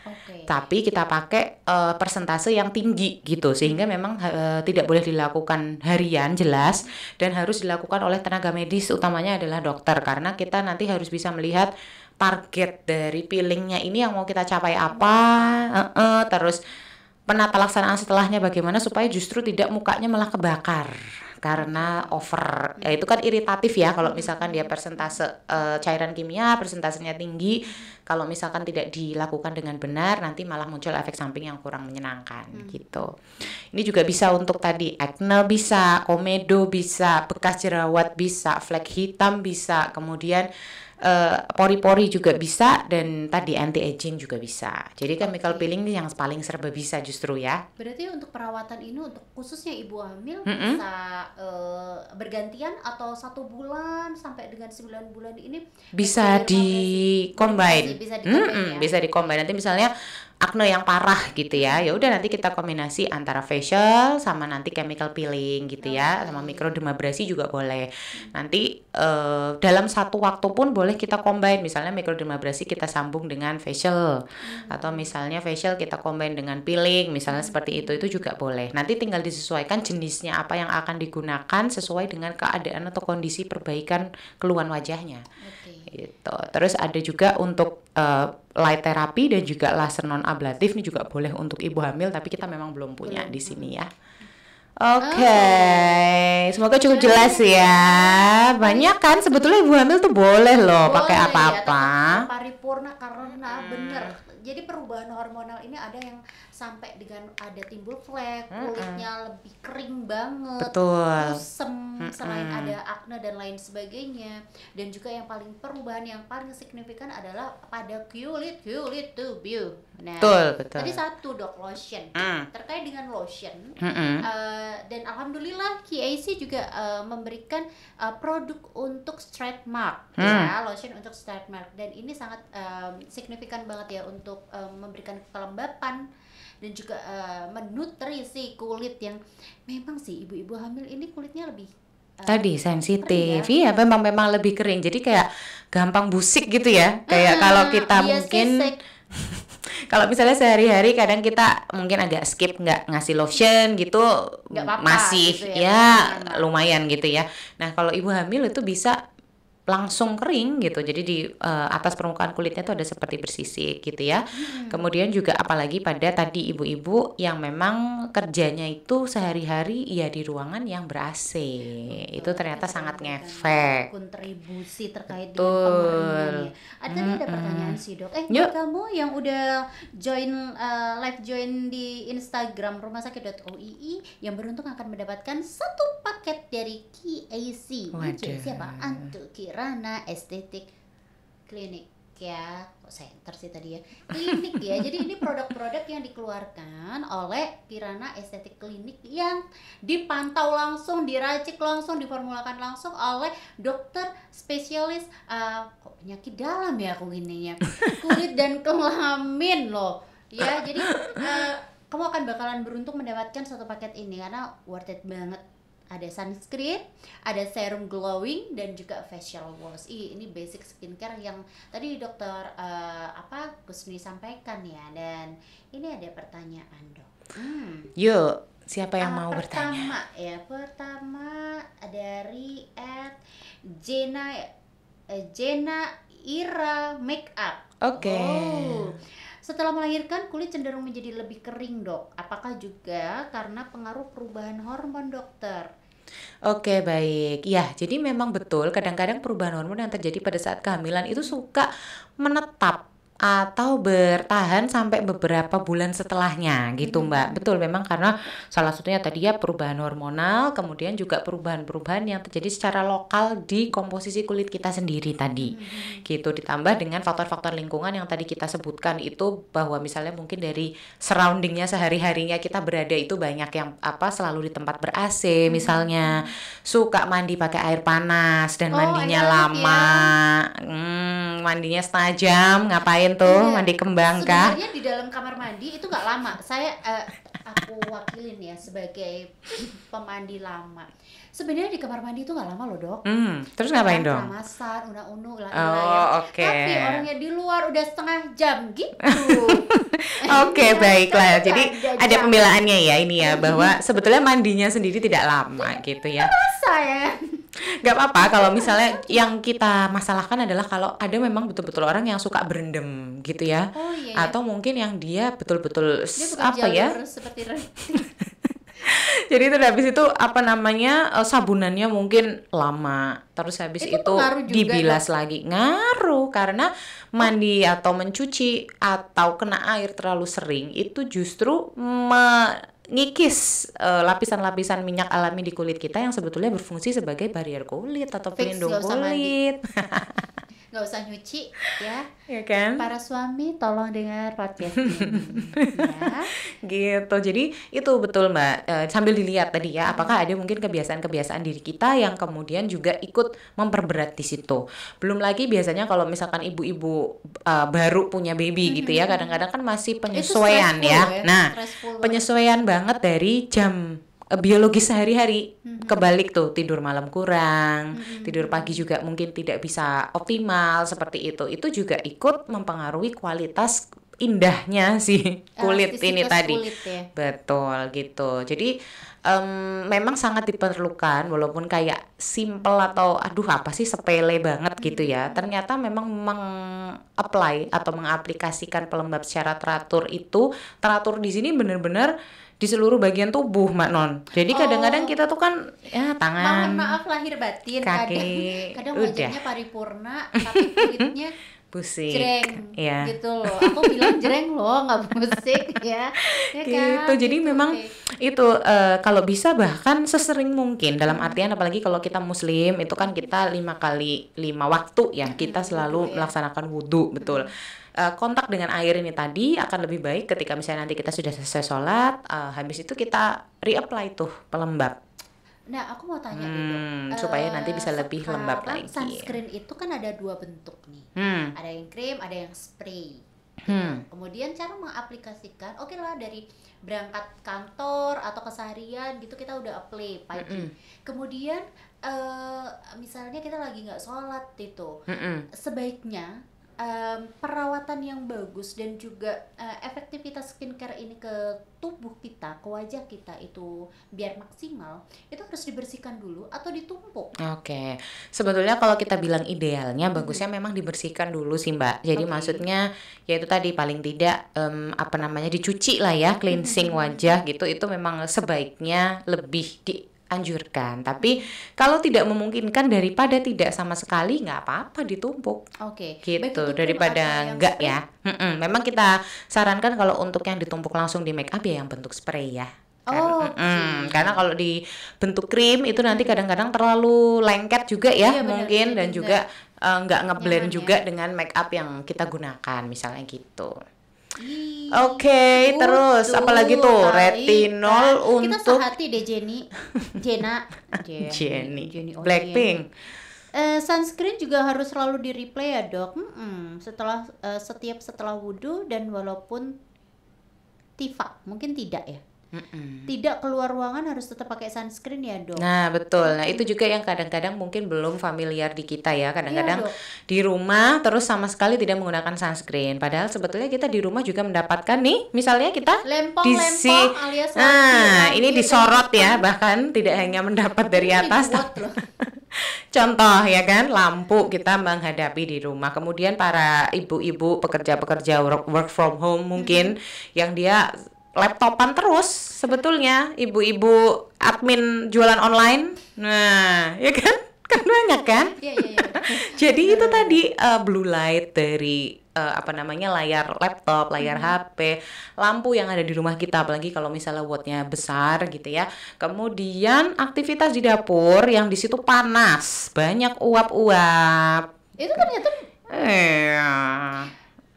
tapi kita pakai uh, persentase yang tinggi gitu hmm. sehingga memang uh, tidak boleh dilakukan harian jelas hmm. dan harus dilakukan oleh tenaga medis utamanya adalah dokter karena kita nanti harus bisa melihat target dari peelingnya ini yang mau kita capai apa uh -uh, terus penata laksanaan setelahnya bagaimana supaya justru tidak mukanya malah kebakar karena over ya itu kan iritatif ya kalau misalkan dia persentase uh, cairan kimia persentasenya tinggi kalau misalkan tidak dilakukan dengan benar nanti malah muncul efek samping yang kurang menyenangkan hmm. gitu ini juga bisa untuk tadi acne bisa komedo bisa bekas jerawat bisa flek hitam bisa kemudian Eh, pori-pori uh, juga bisa dan tadi anti aging juga bisa. Jadi chemical kan peeling ini yang paling serba bisa justru ya. Berarti untuk perawatan ini untuk khususnya ibu hamil mm -hmm. bisa uh, bergantian atau satu bulan sampai dengan sembilan bulan ini bisa di combine. Bisa di combine. Mm -hmm. ya? Bisa di Nanti misalnya akne yang parah gitu ya iya. ya udah nanti kita kombinasi antara facial sama nanti chemical peeling gitu ya sama mikrodermabrasi juga boleh nanti uh, dalam satu waktu pun boleh kita combine misalnya mikrodermabrasi kita sambung dengan facial hmm. atau misalnya facial kita combine dengan peeling misalnya hmm. seperti itu itu juga boleh nanti tinggal disesuaikan jenisnya apa yang akan digunakan sesuai dengan keadaan atau kondisi perbaikan keluhan wajahnya gitu. Terus ada juga untuk uh, light therapy dan juga laser non ablatif ini juga boleh untuk ibu hamil tapi kita memang belum punya di sini ya. Oke, okay. Oh. semoga cukup iya, jelas iya. ya. Banyak kan sebetulnya ibu hamil tuh boleh loh pakai ya, apa-apa. Ya, paripurna karena hmm. bener jadi perubahan hormonal ini ada yang sampai dengan ada timbul flek, kulitnya mm-hmm. lebih kering banget, Betul. kusem, mm-hmm. selain ada akne dan lain sebagainya. Dan juga yang paling perubahan yang paling signifikan adalah pada kulit kulit biu Nah, betul, betul. Tadi satu dok lotion. Mm. Terkait dengan lotion mm -hmm. uh, dan alhamdulillah KAC juga uh, memberikan uh, produk untuk straight mark, mm. ya lotion untuk straight mark dan ini sangat um, signifikan banget ya untuk um, memberikan kelembapan dan juga uh, menutrisi kulit yang memang sih ibu-ibu hamil ini kulitnya lebih tadi sensitif ya? Iya, iya. memang memang lebih kering jadi kayak gampang busik gitu iya. ya kayak kalau kita mungkin kalau misalnya sehari-hari kadang kita mungkin agak skip nggak ngasih lotion gitu apa -apa, masih gitu ya, ya lumayan gitu ya nah kalau ibu hamil itu bisa langsung kering gitu. Iya, Jadi di uh, atas permukaan kulitnya tuh ada seperti bersisik gitu ya. Hmm. Kemudian juga apalagi pada tadi ibu-ibu yang memang kerjanya itu sehari-hari ya di ruangan yang ber AC. Betul. Itu ternyata Betul. sangat ngefek. Kontribusi terkait Betul. dengan ya. Ah, ada hmm, ada pertanyaan sih, Dok. Eh, Yuk. kamu yang udah join uh, live join di Instagram rumah sakit.oii yang beruntung akan mendapatkan satu paket dari KAC. Waduh. Siapa? Antu Kirana Estetik Klinik ya kok center sih tadi ya klinik ya jadi ini produk-produk yang dikeluarkan oleh Kirana Estetik Klinik yang dipantau langsung diracik langsung diformulakan langsung oleh dokter spesialis uh, kok penyakit dalam ya aku ya kulit dan kelamin loh ya jadi uh, kamu akan bakalan beruntung mendapatkan satu paket ini karena worth it banget ada sunscreen, ada serum glowing dan juga facial wash. Ih, ini basic skincare yang tadi dokter uh, apa Gusni sampaikan ya dan ini ada pertanyaan dok. Hmm. Yuk, siapa yang uh, mau pertama, bertanya? Pertama ya, pertama dari at Jena uh, Jena Ira Makeup. Oke. Okay. Oh. Setelah melahirkan kulit cenderung menjadi lebih kering dok. Apakah juga karena pengaruh perubahan hormon dokter? Oke baik, ya jadi memang betul kadang-kadang perubahan hormon yang terjadi pada saat kehamilan itu suka menetap atau bertahan sampai beberapa bulan setelahnya gitu hmm. Mbak. Betul memang karena salah satunya tadi ya perubahan hormonal, kemudian juga perubahan-perubahan yang terjadi secara lokal di komposisi kulit kita sendiri tadi. Hmm. Gitu ditambah dengan faktor-faktor lingkungan yang tadi kita sebutkan itu bahwa misalnya mungkin dari surroundingnya sehari-harinya kita berada itu banyak yang apa selalu di tempat ber AC hmm. misalnya, suka mandi pakai air panas dan oh, mandinya lama. Ya. Hmm, mandinya setengah jam, ngapain itu iya. mandi kembang kan? Sebenarnya di dalam kamar mandi itu nggak lama. Saya uh, aku wakilin ya sebagai pemandi lama. Sebenarnya di kamar mandi itu nggak lama loh dok. Mm, terus ngapain dong? Masak, unak unu lah Oh oke. Okay. Tapi orangnya di luar udah setengah jam gitu. oke okay, iya, baiklah. Jadi ada, pembelaannya ya ini ya bahwa iya. sebetulnya mandinya sendiri tidak lama gitu ya. Masa ya. Gak apa-apa kalau misalnya yang kita masalahkan adalah kalau ada memang betul-betul orang yang suka berendam gitu ya. Oh, yeah. Iya. Atau mungkin yang dia betul-betul apa ya? Jadi itu habis itu apa namanya eh, sabunannya mungkin lama. Terus habis itu, itu dibilas juga, lagi. Ngaruh karena mandi atau mencuci atau kena air terlalu sering itu justru me ngikis lapisan eh, lapisan-lapisan minyak alami di kulit kita yang sebetulnya berfungsi sebagai barrier kulit atau pelindung kulit. nggak usah nyuci ya ya kan para suami tolong dengar podcast ini ya gitu jadi itu betul mbak e, sambil dilihat tadi ya apakah ada mungkin kebiasaan-kebiasaan diri kita yang kemudian juga ikut memperberat di situ belum lagi biasanya kalau misalkan ibu-ibu e, baru punya baby gitu ya mm-hmm. kadang-kadang kan masih penyesuaian ya. ya nah penyesuaian banget dari jam Eh, biologis sehari-hari mm-hmm. kebalik tuh tidur malam kurang mm-hmm. tidur hmm. pagi juga mungkin tidak bisa optimal seperti itu itu juga ikut mempengaruhi kualitas indahnya si ah, kulit uh, ini tadi kulit ya. betul gitu jadi um, memang sangat diperlukan walaupun kayak simple atau aduh apa sih sepele banget gitu ya ternyata memang mengapply atau mengaplikasikan pelembab secara teratur itu teratur di sini benar-benar di seluruh bagian tubuh mak Non. Jadi kadang-kadang oh. kita tuh kan ya tangan. maaf, maaf lahir batin kaki, kadang kadang udah. wajahnya paripurna tapi kulitnya musik jreng ya. gitu loh aku bilang jreng loh nggak musik ya, ya kan? gitu jadi gitu, memang okay. itu uh, kalau bisa bahkan sesering mungkin dalam artian apalagi kalau kita muslim itu kan kita lima kali lima waktu ya kita selalu ya. melaksanakan wudhu betul uh, kontak dengan air ini tadi akan lebih baik ketika misalnya nanti kita sudah selesai sholat uh, habis itu kita reapply tuh pelembab Nah, aku mau tanya hmm, dulu. Supaya uh, nanti bisa eh, lebih lembab lagi. Sunscreen itu kan ada dua bentuk nih. Hmm. Ada yang krim, ada yang spray. Hmm. Nah, kemudian cara mengaplikasikan, oke okay lah dari berangkat kantor atau keseharian gitu kita udah apply pagi. Mm ya. Kemudian uh, misalnya kita lagi nggak sholat itu, mm sebaiknya um, perawatan yang bagus dan juga uh, efektivitas skincare ini ke tubuh kita, ke wajah kita itu biar maksimal, itu harus dibersihkan dulu atau ditumpuk. Oke. Okay. Sebetulnya kalau kita bilang idealnya bagusnya memang dibersihkan dulu sih, Mbak. Jadi okay. maksudnya yaitu tadi paling tidak um, apa namanya dicuci lah ya, cleansing wajah gitu itu memang sebaiknya lebih di anjurkan. Tapi kalau tidak memungkinkan daripada tidak sama sekali nggak apa-apa ditumpuk. Oke. Okay. Gitu daripada enggak ya. Mm -mm. Memang kita sarankan kalau untuk yang ditumpuk langsung di make up ya yang bentuk spray ya. Kan, oh, mm, karena kalau di bentuk krim itu nanti kadang-kadang terlalu lengket juga ya iya, mungkin iya, dan juga eh, nggak uh, ngeblend juga ya. dengan make up yang kita gunakan misalnya gitu. Oke, okay, terus apalagi tuh retinol kan. untuk Kita sehati deh Jenny. Jena. Jenny. Jenny. Blackpink. Uh, sunscreen juga harus selalu di replay ya, Dok. Hmm, Setelah uh, setiap setelah wudhu dan walaupun tifa mungkin tidak ya. Mm-mm. tidak keluar ruangan harus tetap pakai sunscreen ya dok. Nah betul. Nah itu juga yang kadang-kadang mungkin belum familiar di kita ya. Kadang-kadang iya, di rumah terus sama sekali tidak menggunakan sunscreen. Padahal sebetulnya kita di rumah juga mendapatkan nih, misalnya kita lempong, disi, lempong alias nah ini disorot lempong. ya bahkan tidak hanya mendapat dari atas. Contoh ya kan, lampu kita menghadapi di rumah. Kemudian para ibu-ibu pekerja-pekerja work, from home mungkin hmm. yang dia laptopan terus sebetulnya ibu-ibu admin jualan online. Nah, ya kan? Kan banyak kan? Iya, iya, iya. Jadi itu tadi uh, blue light dari uh, apa namanya layar laptop, layar hmm. HP, lampu yang ada di rumah kita apalagi kalau misalnya wattnya besar gitu ya. Kemudian aktivitas di dapur yang di situ panas, banyak uap-uap. Itu ternyata Iya.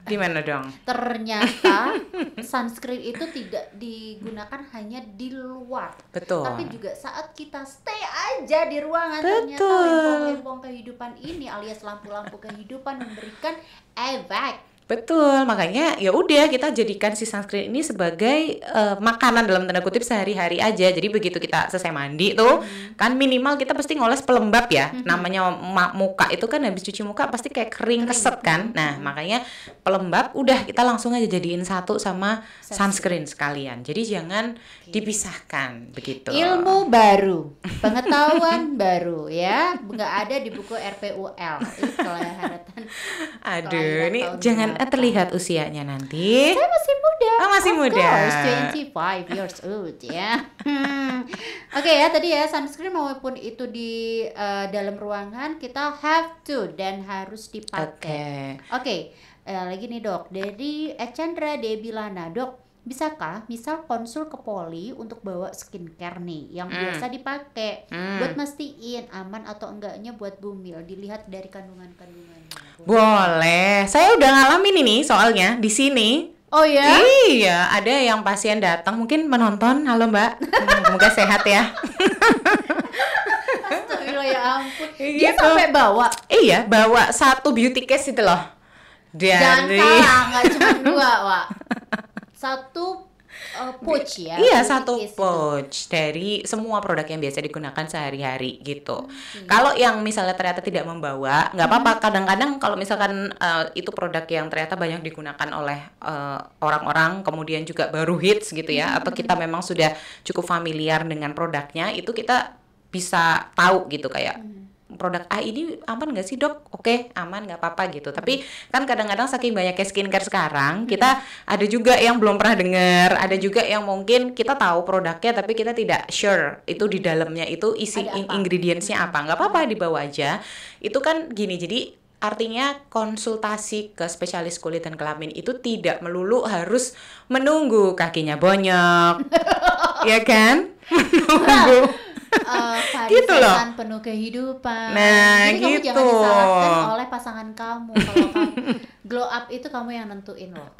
Gimana dong? Ternyata sunscreen itu tidak digunakan hanya di luar. Betul. Tapi juga saat kita stay aja di ruangan Betul. ternyata lempong-lempong kehidupan ini alias lampu-lampu kehidupan memberikan efek Betul, makanya ya udah kita jadikan si sunscreen ini sebagai uh, makanan dalam tanda kutip sehari-hari aja. Jadi begitu kita selesai mandi tuh, hmm. kan minimal kita pasti ngoles pelembab ya. Hmm. Namanya muka itu kan habis cuci muka pasti kayak kering, kering. keset kan. Hmm. Nah, makanya pelembab udah kita langsung aja jadiin satu sama sunscreen sekalian. Jadi jangan dipisahkan begitu. Ilmu baru, pengetahuan baru ya, Enggak ada di buku RPUL. Itu kalau Aduh, ini jangan Eh, akan terlihat usianya nanti. Saya masih muda. Oh, masih of muda. Course, 25 years old ya. Yeah. hmm. Oke okay, ya tadi ya sunscreen maupun itu di uh, dalam ruangan kita have to dan harus dipakai. Oke. Okay. Okay. Uh, eh, lagi nih dok, dari Echandra Debilana dok bisakah misal konsul ke poli untuk bawa skincare nih yang mm. biasa dipakai mm. buat mastiin aman atau enggaknya buat bumil dilihat dari kandungan-kandungan boleh. saya udah ngalamin ini soalnya di sini Oh ya? Iya, ada yang pasien datang mungkin menonton. Halo Mbak, hmm, semoga sehat ya. Astagfirullah ya ampun. Dia iya, gitu. sampai bawa. Iya, bawa satu beauty case itu loh. Dari... Jangan salah, nggak cuma dua, Wak. satu Uh, pouch ya iya satu pouch dari semua produk yang biasa digunakan sehari-hari gitu hmm. kalau yang misalnya ternyata tidak membawa nggak apa-apa hmm. kadang-kadang kalau misalkan uh, itu produk yang ternyata banyak digunakan oleh uh, orang-orang kemudian juga baru hits gitu ya hmm. atau kita memang sudah cukup familiar dengan produknya itu kita bisa tahu gitu kayak hmm produk A ini aman nggak sih dok? Oke aman nggak apa-apa gitu. Tapi kan kadang-kadang saking banyaknya skincare sekarang kita hmm. ada juga yang belum pernah dengar, ada juga yang mungkin kita tahu produknya tapi kita tidak sure itu di dalamnya itu isi ingredientsnya apa. Nggak apa-apa oh. dibawa aja. Itu kan gini jadi Artinya konsultasi ke spesialis kulit dan kelamin itu tidak melulu harus menunggu kakinya bonyok, ya kan? Menunggu uh, gitu loh. penuh kehidupan. Nah, Jadi gitu. kamu jangan disalahkan oleh pasangan kamu kalau glow up itu kamu yang nentuin loh.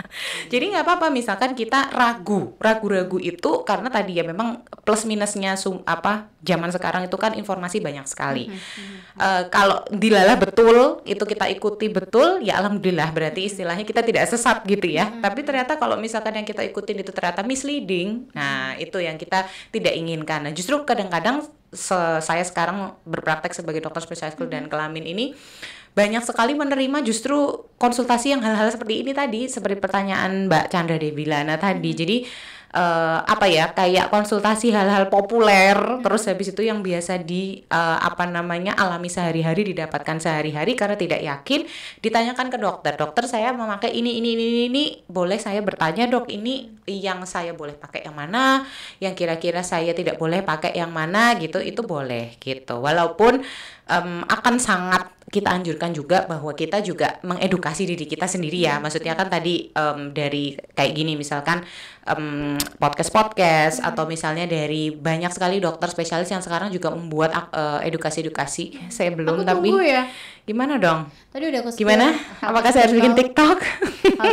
Jadi nggak apa-apa misalkan kita ragu, ragu-ragu itu karena tadi ya memang plus minusnya sum apa zaman sekarang itu kan informasi banyak sekali. Mm -hmm. uh, kalau dilalah betul itu kita ikuti betul ya alhamdulillah berarti istilahnya kita tidak sesat gitu ya. Mhm, Tapi mhm. ternyata kalau misalkan yang kita ikutin itu ternyata misleading, nah itu yang kita tidak inginkan. Nah, justru kadang-kadang se saya sekarang berpraktek sebagai dokter spesialis kulit dan kelamin ini banyak sekali menerima justru konsultasi yang hal-hal seperti ini tadi seperti pertanyaan Mbak Chandra tadi. nah mm-hmm. tadi. Jadi uh, apa ya kayak konsultasi hal-hal populer hmm. terus habis itu yang biasa di uh, apa namanya alami sehari-hari didapatkan sehari-hari karena tidak yakin ditanyakan ke dokter dokter saya memakai ini ini ini ini boleh saya bertanya dok ini yang saya boleh pakai yang mana yang kira-kira saya tidak boleh pakai yang mana gitu itu boleh gitu walaupun um, akan sangat kita anjurkan juga bahwa kita juga mengedukasi diri kita sendiri ya. Maksudnya kan tadi um, dari kayak gini misalkan um, podcast podcast iya. atau misalnya dari banyak sekali dokter spesialis yang sekarang juga membuat uh, e, edukasi edukasi. Saya belum Aku tapi ya. gimana dong? Tadi udah aku gimana? Apakah saya harus bikin TikTok?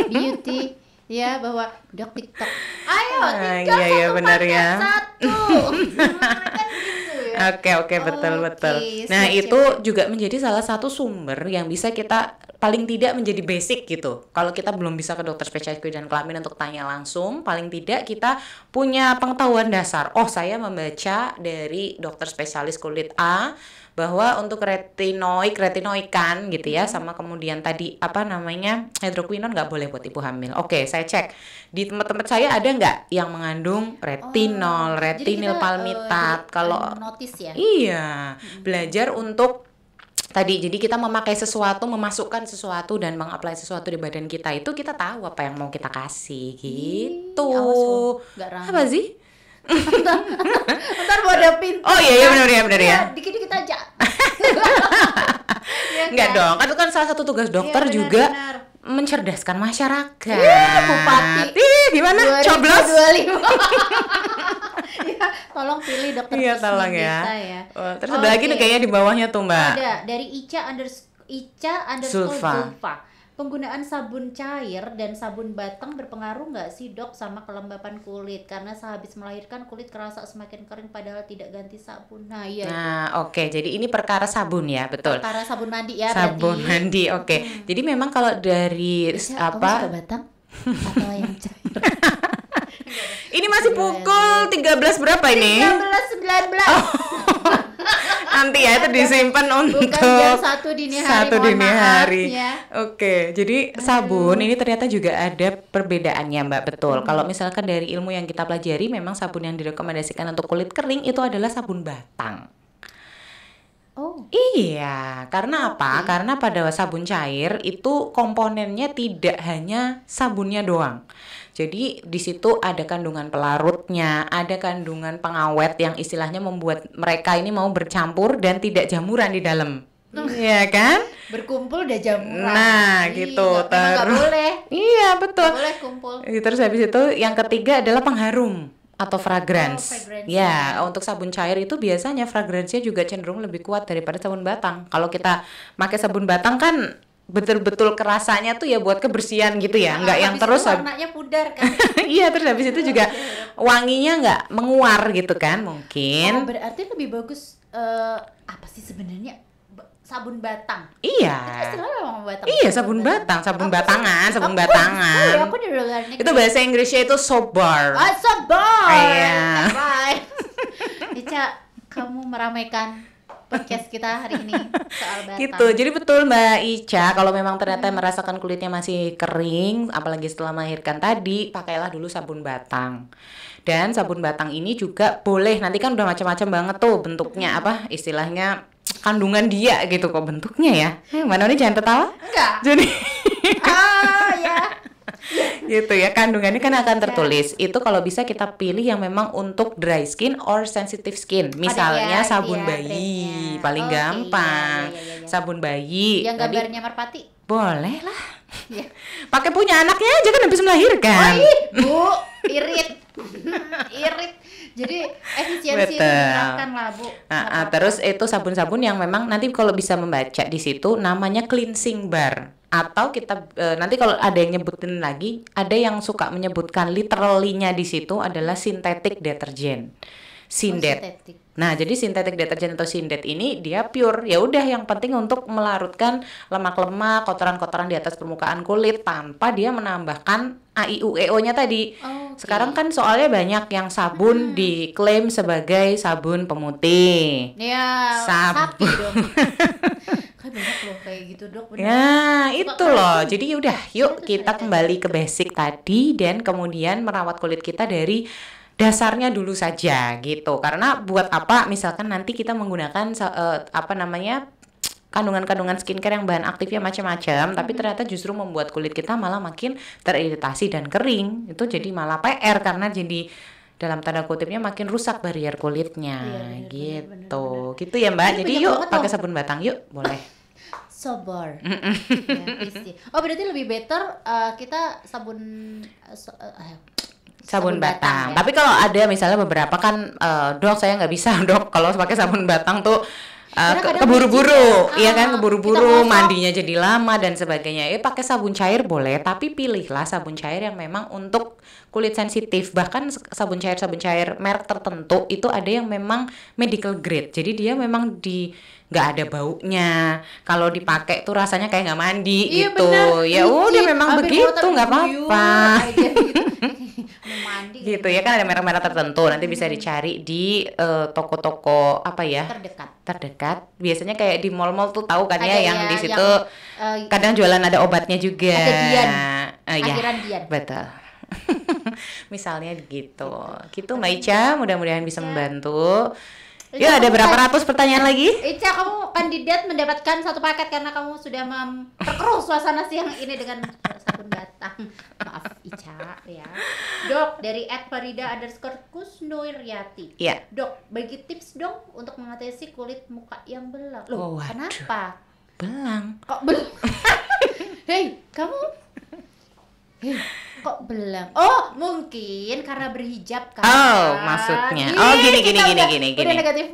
beauty ya bahwa dok TikTok. Ayo ah, TikTok ah, iya, iya, benar ya. satu. Oke oke okay, betul oh, betul. Nah siap, itu siap. juga menjadi salah satu sumber yang bisa kita paling tidak menjadi basic gitu. Kalau kita belum bisa ke dokter spesialis dan kelamin untuk tanya langsung, paling tidak kita punya pengetahuan dasar. Oh saya membaca dari dokter spesialis kulit A bahwa untuk retinoid, retinoikan gitu ya, sama kemudian tadi apa namanya hidroquinon nggak boleh buat ibu hamil. Oke, saya cek di tempat-tempat saya ada nggak yang mengandung oh, retinol, oh, retinil eh, palmitat. Uh, Kalau ya? iya, belajar untuk tadi jadi kita memakai sesuatu memasukkan sesuatu dan mengapply sesuatu di badan kita itu kita tahu apa yang mau kita kasih gitu Ih, awas, apa sih ntar, mau ada pintu. Oh iya iya benar ya benar ya. Dikit-dikit aja. ya, kan? dong, kan itu kan salah satu tugas iya, dokter juga mencerdaskan masyarakat. Iya, Bupati. Ih, gimana? Coblos. ya, tolong pilih dokter Iya, tolong ya. ya. Oh, terus oh, ada okay. lagi nih kayaknya di bawahnya tuh, Mbak. Ada dari Ica under Ica under Sulfa penggunaan sabun cair dan sabun batang berpengaruh nggak sih dok sama kelembapan kulit karena sehabis melahirkan kulit kerasa semakin kering padahal tidak ganti sabun nah iya nah oke okay. jadi ini perkara sabun ya betul perkara sabun mandi ya sabun berarti. mandi oke okay. hmm. jadi memang kalau dari Bisa, apa batang atau yang cair ini masih pukul 13 berapa ini 13.19 oh. nanti ya itu disimpan untuk Bukan satu dini hari. Satu dini hari. Ya. Oke, jadi sabun ini ternyata juga ada perbedaannya Mbak. Betul. Hmm. Kalau misalkan dari ilmu yang kita pelajari memang sabun yang direkomendasikan untuk kulit kering itu adalah sabun batang. Oh. Iya, karena oh, apa? Karena pada sabun cair itu komponennya tidak hanya sabunnya doang. Jadi di situ ada kandungan pelarutnya, ada kandungan pengawet yang istilahnya membuat mereka ini mau bercampur dan tidak jamuran di dalam. Hmm. Iya kan? Berkumpul udah jamuran. Nah, Ih, iya, gitu. Gak, Ter... gak boleh. Iya, betul. Gak boleh kumpul. Gitu, terus habis itu yang ketiga adalah pengharum atau fragrance. Oh, fragrance. Ya, yeah, untuk sabun cair itu biasanya fragrance-nya juga cenderung lebih kuat daripada sabun batang. Kalau kita pakai sabun batang kan betul-betul kerasanya tuh ya buat kebersihan gitu ya, nggak iya, yang terus warnanya pudar kan? iya terus habis itu juga wanginya nggak menguar iya, gitu kan mungkin? Oh, berarti lebih bagus uh, apa sih sebenarnya sabun batang. Iya. Kan iya batang. Iya, sabun batang, sabun aku, batangan, sabun aku, batangan. aku, aku Itu bahasa Inggrisnya itu soap bar. Oh, soap bar. Iya. Ica, kamu meramaikan podcast kita hari ini soal batang. Gitu. Jadi betul Mbak Ica, kalau memang ternyata hmm. merasakan kulitnya masih kering, apalagi setelah melahirkan tadi, pakailah dulu sabun batang. Dan sabun batang ini juga boleh. Nanti kan udah macam-macam banget tuh bentuknya hmm. apa istilahnya kandungan dia gitu kok bentuknya ya. Eh, mana ini jangan tertawa. Enggak. Jadi ah gitu ya kandungannya kan akan iya. tertulis itu kalau bisa kita pilih yang memang untuk dry skin or sensitive skin misalnya ya, gitu sabun ya, bayi trennya. paling oh, iya, iya, gampang iya, iya, iya. sabun bayi yang Tadi, gambarnya merpati boleh lah ya. pakai punya anaknya aja kan habis melahirkan oh, bu irit irit jadi efisiensi menggunakan lah bu. Nah, ah, apa terus itu sabun-sabun yang memang nanti kalau bisa membaca di situ namanya cleansing bar atau kita e, nanti kalau ada yang nyebutin lagi ada yang suka menyebutkan literally-nya di situ adalah sintetik deterjen. sintetik. Oh, Nah, jadi sintetik deterjen atau sindet ini dia pure. Ya udah yang penting untuk melarutkan lemak-lemak, kotoran-kotoran di atas permukaan kulit tanpa dia menambahkan AIUEO-nya tadi. Oh, okay. Sekarang kan soalnya banyak yang sabun hmm. diklaim sebagai sabun pemutih. Ya, sabun sapi dong. Kan banyak loh kayak gitu, Dok. Ya, itu loh. Kan? Jadi yaudah yuk iya, kita kembali ke basic tadi dan kemudian merawat kulit kita dari dasarnya dulu saja gitu karena buat apa misalkan nanti kita menggunakan uh, apa namanya kandungan-kandungan skincare yang bahan aktifnya macam-macam tapi mm-hmm. ternyata justru membuat kulit kita malah makin teriritasi dan kering itu jadi mm-hmm. malah PR karena jadi dalam tanda kutipnya makin rusak barrier kulitnya iya, iya gitu bener, bener, gitu ya mbak ini jadi yuk pakai sabun batang yuk boleh sobor ya, oh berarti lebih better uh, kita sabun uh, so, uh, sabun, batang. batang ya. Tapi kalau ada misalnya beberapa kan uh, dok saya nggak bisa dok kalau pakai sabun batang tuh Uh, keburu-buru, iya kan ah, keburu-buru, mandinya jadi lama dan sebagainya. Eh pakai sabun cair boleh, tapi pilihlah sabun cair yang memang untuk kulit sensitif. Bahkan sabun cair sabun cair merek tertentu itu ada yang memang medical grade. Jadi dia memang di nggak ada baunya. Kalau dipakai tuh rasanya kayak nggak mandi iya, gitu. Bener. Ya iya, udah memang Ambil begitu nggak apa-apa. mandi gitu ya kan ada merek-merek tertentu nanti hmm. bisa dicari di eh, toko-toko uh, apa ya terdekat terdekat biasanya kayak di mall-mall tuh tahu kan ada ya yang ya, di situ yang, uh, kadang jualan ada obatnya juga ada Dian uh, ya, Dian betul misalnya gitu gitu, gitu Maica mudah-mudahan bisa ya. membantu Ya ada berapa kan- ratus pertanyaan lagi? Ica, kamu kandidat mendapatkan satu paket karena kamu sudah memperkeruh suasana siang ini dengan sabun batang. Maaf Ica ya. Dok dari Ed @farida underscore kusnuiryati. Iya. Dok bagi tips dong untuk mengatasi kulit muka yang belang. Loh, oh, kenapa? Belang. Kok belang? Hei, kamu. Hei kok belum oh mungkin karena berhijab kan oh maksudnya iya, oh gini gini gini udah, gini gini udah negatif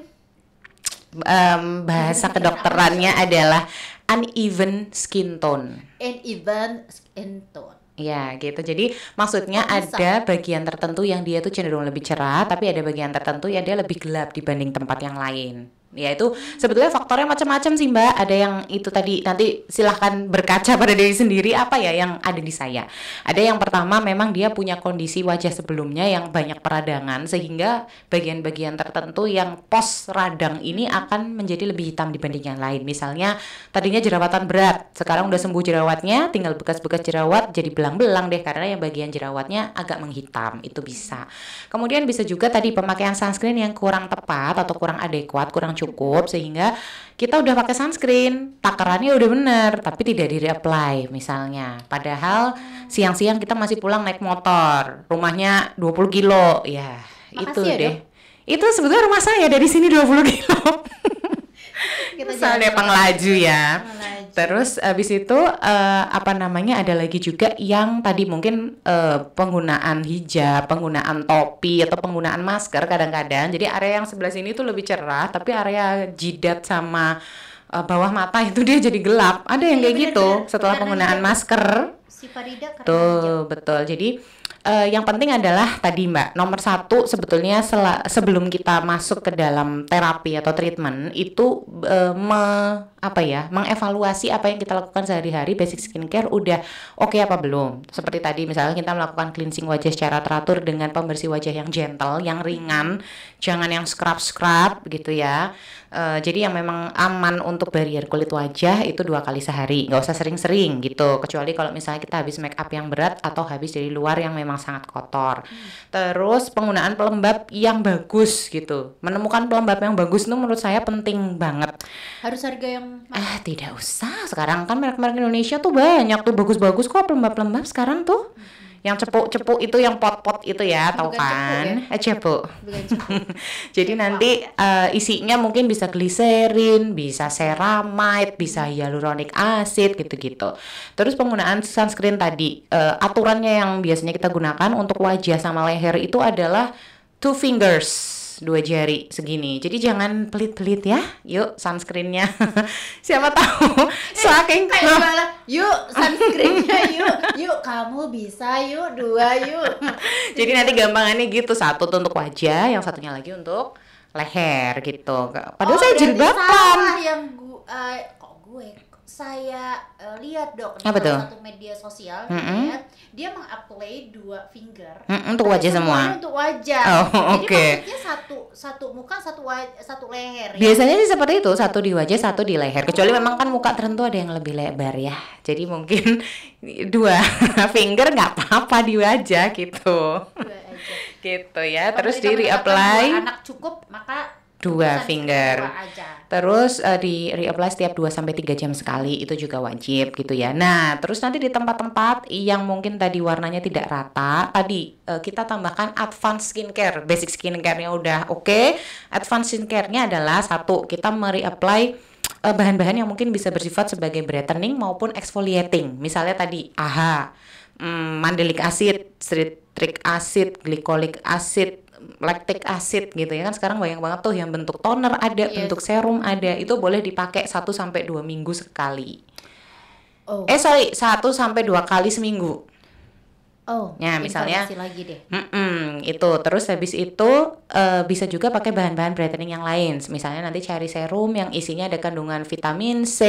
um, bahasa kedokterannya adalah uneven skin tone uneven skin tone Ya gitu. Jadi maksudnya Bisa. ada bagian tertentu yang dia tuh cenderung lebih cerah, tapi ada bagian tertentu yang dia lebih gelap dibanding tempat yang lain. Ya itu sebetulnya faktornya macam-macam sih Mbak. Ada yang itu tadi nanti silahkan berkaca pada diri sendiri apa ya yang ada di saya. Ada yang pertama memang dia punya kondisi wajah sebelumnya yang banyak peradangan sehingga bagian-bagian tertentu yang pos radang ini akan menjadi lebih hitam dibanding yang lain. Misalnya tadinya jerawatan berat, sekarang udah sembuh jerawatnya, tinggal bekas-bekas jerawat jadi belang-belang deh karena yang bagian jerawatnya agak menghitam. Itu bisa. Kemudian bisa juga tadi pemakaian sunscreen yang kurang tepat atau kurang adekuat, kurang cukup sehingga kita udah pakai sunscreen, takarannya udah bener, tapi tidak di reapply misalnya. Padahal siang-siang kita masih pulang naik motor, rumahnya 20 kilo, ya Makasih itu ya, deh. Dong. Itu sebetulnya rumah saya dari sini 20 kilo. kita Soalnya pengelaju ya. Pengelaju. Terus abis itu uh, apa namanya ada lagi juga yang tadi mungkin uh, penggunaan hijab, penggunaan topi atau penggunaan masker kadang-kadang. Jadi area yang sebelah sini itu lebih cerah, tapi area jidat sama uh, bawah mata itu dia jadi gelap. Ada yang iya, kayak gitu setelah penggunaan kan masker. Si Farida Tuh, betul. Jadi uh, yang penting adalah tadi Mbak, nomor satu sebetulnya sebelum kita masuk ke dalam terapi atau treatment itu uh, me apa ya mengevaluasi apa yang kita lakukan sehari-hari basic skincare udah oke okay apa belum seperti tadi misalnya kita melakukan cleansing wajah secara teratur dengan pembersih wajah yang gentle yang ringan jangan yang scrub scrub gitu ya Eh, jadi yang memang aman untuk barrier kulit wajah itu dua kali sehari, nggak usah sering-sering gitu. Kecuali kalau misalnya kita habis make up yang berat atau habis dari luar yang memang sangat kotor. Terus penggunaan pelembab yang bagus gitu. Menemukan pelembab yang bagus itu menurut saya penting banget. Harus harga yang ah tidak usah. Sekarang kan merek-merek Indonesia tuh banyak tuh bagus-bagus kok pelembab-pelembab sekarang tuh. Hmm yang cepuk-cepuk itu yang pot-pot itu ya tahu kan cepuk, ya? eh cepuk, cepuk. jadi cepuk. nanti uh, isinya mungkin bisa gliserin bisa ceramide bisa hyaluronic acid gitu-gitu terus penggunaan sunscreen tadi uh, aturannya yang biasanya kita gunakan untuk wajah sama leher itu adalah two fingers dua jari segini. Jadi jangan pelit-pelit ya. Yuk sunscreennya. Siapa tahu eh, saking kayak yuk sunscreennya yuk, yuk kamu bisa yuk dua yuk. Jadi nanti gampangannya gitu satu tuh untuk wajah, yang satunya lagi untuk leher gitu. Padahal oh, saya jilbaban. yang gua, uh, eh, kok gue saya uh, lihat dok di Apa satu media sosial mm -hmm. dia, dia mengapply dua finger mm -hmm, untuk wajah semua untuk wajah oh, jadi okay. maksudnya satu satu muka satu wajah, satu leher ya? biasanya ya? sih seperti itu satu di wajah iya. satu di leher kecuali memang kan muka tertentu ada yang lebih lebar ya jadi mungkin dua finger nggak apa-apa di wajah gitu gitu ya terus di reapply anak cukup maka dua finger. Terus uh, di reapply setiap 2 sampai tiga jam sekali itu juga wajib gitu ya. Nah, terus nanti di tempat-tempat yang mungkin tadi warnanya tidak rata, tadi uh, kita tambahkan advanced skincare. Basic skincare-nya udah oke. Okay. Advanced skincare-nya adalah satu, kita mereapply bahan eh, bahan-bahan yang mungkin bisa bersifat sebagai brightening maupun exfoliating. Misalnya tadi AHA, mm, mandelic acid, citric acid, glycolic acid, lactic acid gitu ya kan sekarang banyak banget tuh yang bentuk toner ada, yes. Iya, bentuk serum ada. Itu boleh dipakai satu sampai dua minggu sekali. Oh. Eh sorry, satu sampai dua kali seminggu. Oh, ya misalnya lagi deh. Mm -mm, itu terus habis itu uh, bisa juga pakai bahan-bahan brightening yang lain. Misalnya nanti cari serum yang isinya ada kandungan vitamin C,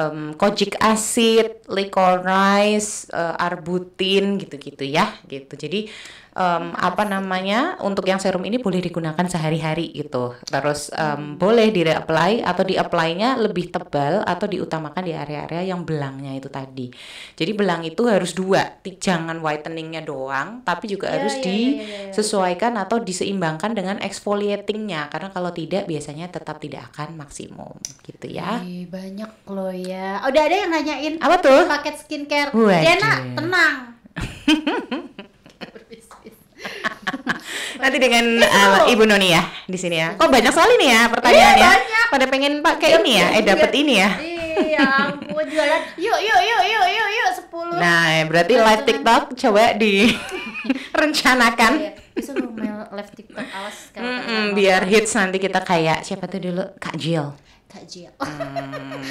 um, kojic acid, licorice, uh, eh, arbutin gitu-gitu ya, gitu. Jadi um, apa namanya untuk yang serum ini boleh digunakan sehari-hari gitu. Terus um, boleh di reapply atau di apply-nya lebih tebal atau diutamakan di area-area yang belangnya itu tadi. Jadi belang itu harus dua, jangan whiteningnya doang, tapi juga yeah, harus yeah, ya, ya, ya, disesuaikan yeah, yeah, atau diseimbangkan dengan exfoliatingnya karena kalau tidak biasanya tetap tidak akan maksimum gitu ya. banyak loh ya. Udah ada yang nanyain apa tuh paket skincare. Jena tenang. nanti dengan uh, Ibu Noni ya di sini ya. Kok banyak sekali nih ya pertanyaannya. Iya, banyak. Pada pengen pakai ini ya, iya, eh dapat ini ya. Iya, ampun jualan. Yuk, yuk, yuk, yuk, yuk, yuk 10. Nah, ya, berarti live TikTok coba direncanakan. rencanakan. Iya, bisa live TikTok awas sekarang. biar hits nanti kita kayak siapa tuh dulu Kak Jill. Kak Jill.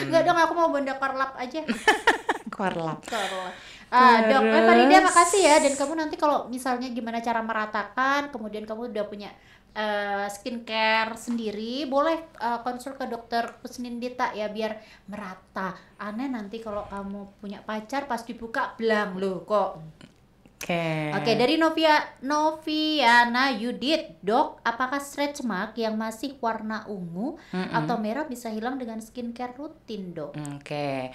Enggak dong, aku mau Bunda Korlap aja. korlap. Korlap. Ah, Terus... dok, eh, Farida makasih ya dan kamu nanti kalau misalnya gimana cara meratakan, kemudian kamu udah punya uh, skincare sendiri, boleh uh, konsul ke dokter Dita ya biar merata. Aneh nanti kalau kamu punya pacar pas dibuka belang loh kok Oke. Oke, dari Novia Noviana Yudit, Dok, apakah stretch mark yang masih warna ungu mm -mm. atau merah bisa hilang dengan skincare rutin, Dok? Oke.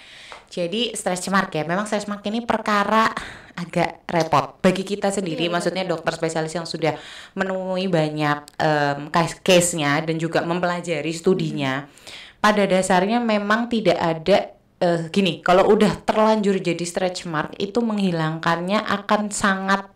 Jadi stretch mark ya, memang stretch mark ini perkara agak repot bagi kita iya, sendiri, yeah. maksudnya dokter spesialis yang sudah menemui banyak um, case-nya dan juga mempelajari studinya. Mm -hmm. Pada dasarnya memang tidak ada uh, gini, kalau udah terlanjur jadi stretch mark itu menghilangkannya akan sangat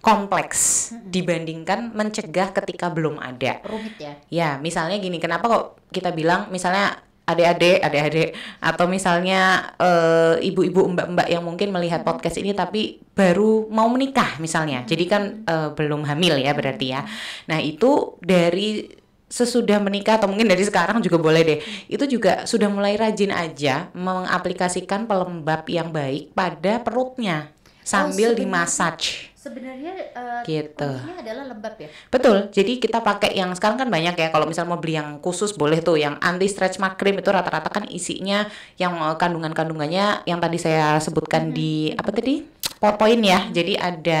kompleks dibandingkan mencegah ketika belum ada. Rumit ya. Ya, misalnya gini, kenapa kok kita bilang misalnya adik-adik, adik-adik atau misalnya uh, ibu-ibu mbak-mbak yang mungkin melihat podcast ini tapi baru mau menikah misalnya. Jadi kan uh, belum hamil ya berarti ya. Nah, itu dari sesudah menikah atau mungkin dari sekarang juga boleh deh itu juga sudah mulai rajin aja mengaplikasikan pelembab yang baik pada perutnya sambil oh, dimassage sebenarnya uh, gitu. adalah lembab ya betul jadi kita pakai yang sekarang kan banyak ya kalau misalnya mau beli yang khusus boleh tuh yang anti stretch mark cream itu rata-rata kan isinya yang eh, kandungan kandungannya yang tadi saya sebutkan hmm. di mhm. apa tadi powerpoint ya jadi ada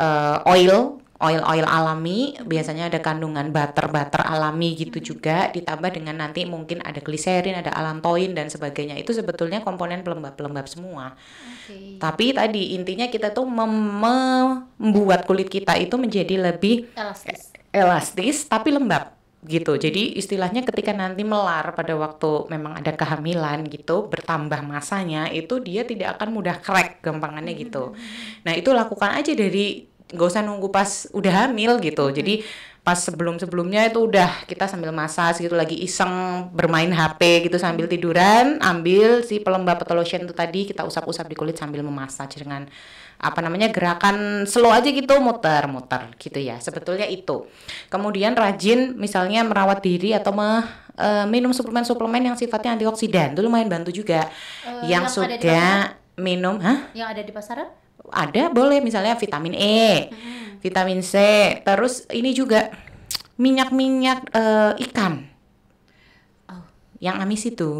uh, oil oil-oil alami, biasanya ada kandungan butter-butter alami gitu juga, ditambah dengan nanti mungkin ada gliserin, ada alantoin dan sebagainya. Itu sebetulnya komponen pelembab-pelembab semua. Okay. Tapi tadi intinya kita tuh membuat kulit kita itu menjadi lebih elastis, elastis tapi lembab gitu. gitu. Jadi istilahnya ketika nanti melar pada waktu memang ada kehamilan gitu, bertambah masanya itu dia tidak akan mudah crack gampangannya gitu. Hmm. Nah, itu lakukan aja dari nggak usah nunggu pas udah hamil gitu. Jadi pas sebelum-sebelumnya itu udah kita sambil massage gitu lagi iseng bermain HP gitu sambil tiduran, ambil si pelembab atau lotion itu tadi kita usap-usap di kulit sambil memassage dengan apa namanya gerakan slow aja gitu muter-muter gitu ya. Sebetulnya itu. Kemudian rajin misalnya merawat diri atau me, uh, minum suplemen-suplemen yang sifatnya antioksidan itu lumayan bantu juga. Uh, yang, yang sudah minum, hah? Yang ada di pasaran? ada boleh misalnya vitamin E, hmm. vitamin C, terus ini juga minyak-minyak uh, ikan. Oh. Yang amis itu.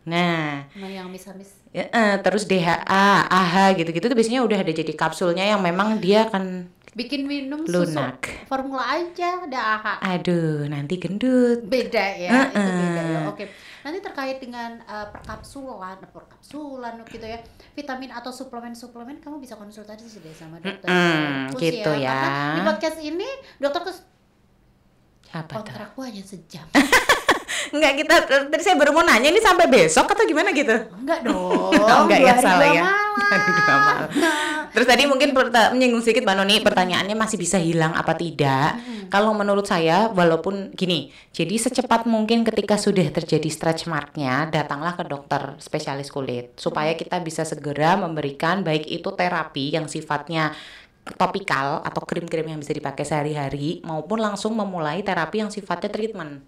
Nah, nah yang amis-amis. uh, ya, eh, terus DHA, AHA gitu-gitu tuh biasanya udah ada jadi kapsulnya yang memang dia akan bikin minum Lunak. susu formula aja dah aduh nanti gendut beda ya uh -uh. itu beda ya oke nanti terkait dengan uh, perkapsulan perkapsulan gitu ya vitamin atau suplemen suplemen kamu bisa konsultasi sih deh sama dokter uh -uh. gitu ya, ya. Karena di podcast ini dokter kes apa kontrakku hanya sejam Enggak kita tadi saya baru mau nanya ini sampai besok atau gimana gitu? Enggak dong. oh, enggak ya salah ya. Malam. Terus tadi mungkin menyinggung sedikit Mbak Noni pertanyaannya masih bisa hilang apa tidak? Hmm. Kalau menurut saya walaupun gini, jadi secepat mungkin ketika sudah terjadi stretch marknya datanglah ke dokter spesialis kulit supaya kita bisa segera memberikan baik itu terapi yang sifatnya topikal atau krim-krim yang bisa dipakai sehari-hari maupun langsung memulai terapi yang sifatnya treatment.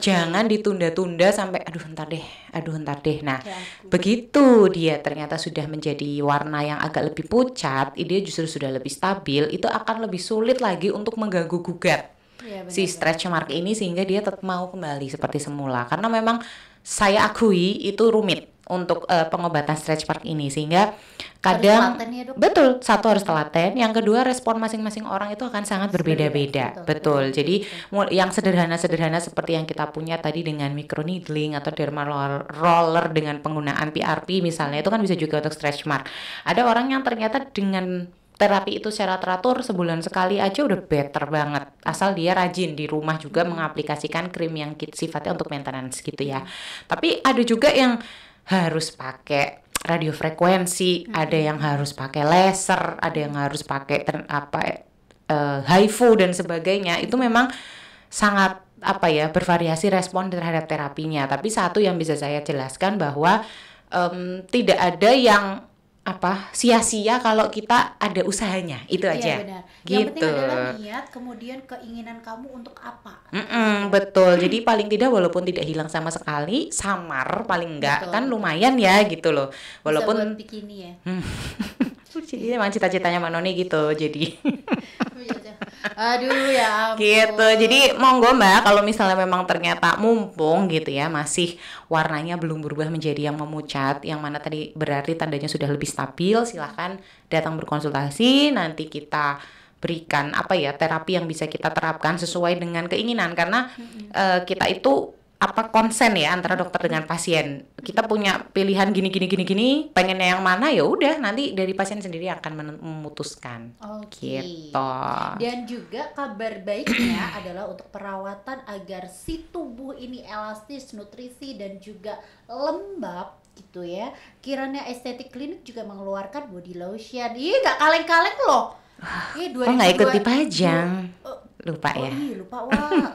Jangan ditunda-tunda sampai aduh entar deh, aduh entar deh. Nah, ya, begitu dia ternyata sudah menjadi warna yang agak lebih pucat, ide justru sudah lebih stabil, itu akan lebih sulit lagi untuk mengganggu gugat. Ya, si stretch mark ini sehingga dia tetap mau kembali seperti semula karena memang saya akui itu rumit untuk uh, pengobatan stretch mark ini sehingga kadang ya, dok. betul satu harus telaten yang kedua respon masing-masing orang itu akan sangat berbeda-beda betul, jadi yang sederhana-sederhana seperti yang kita punya tadi dengan micro needling atau dermal roller dengan penggunaan PRP misalnya itu kan bisa juga untuk stretch mark ada orang yang ternyata dengan terapi itu secara teratur sebulan sekali aja udah better banget asal dia rajin di rumah juga hmm. mengaplikasikan krim yang sifatnya untuk maintenance gitu ya hmm. tapi ada juga yang harus pakai radio frekuensi, hmm. ada yang harus pakai laser, ada yang harus pakai apa uh, eh, HIFU dan sebagainya. Itu memang sangat apa ya bervariasi respon terhadap terapinya tapi satu yang bisa saya jelaskan bahwa um, tidak ada yang apa sia-sia kalau kita ada usahanya itu iya, aja benar. gitu yang penting gitu. adalah niat kemudian keinginan kamu untuk apa Mm-mm, betul jadi paling tidak walaupun tidak hilang sama sekali samar paling enggak betul. kan lumayan ya gitu loh walaupun Bisa buat bikini ya hmm. jadi iya, emang cita-citanya Manoni gitu jadi oh, iya, iya. aduh ya ampun. gitu jadi monggo mbak kalau misalnya memang ternyata mumpung gitu ya masih warnanya belum berubah menjadi yang memucat yang mana tadi berarti tandanya sudah lebih stabil silahkan datang berkonsultasi nanti kita berikan apa ya terapi yang bisa kita terapkan sesuai dengan keinginan karena mm -hmm. uh, kita itu apa konsen ya antara dokter dengan pasien. Kita punya pilihan gini gini gini gini, pengennya yang mana ya udah nanti dari pasien sendiri akan memutuskan. Oke. Okay. Gitu. Dan juga kabar baiknya adalah untuk perawatan agar si tubuh ini elastis, nutrisi dan juga lembab gitu ya. Kiranya estetik klinik juga mengeluarkan body lotion. Ih, gak kaleng-kaleng loh oh nggak ikut di pajang. Oh, lupa oh, ya. Iya, lupa wah.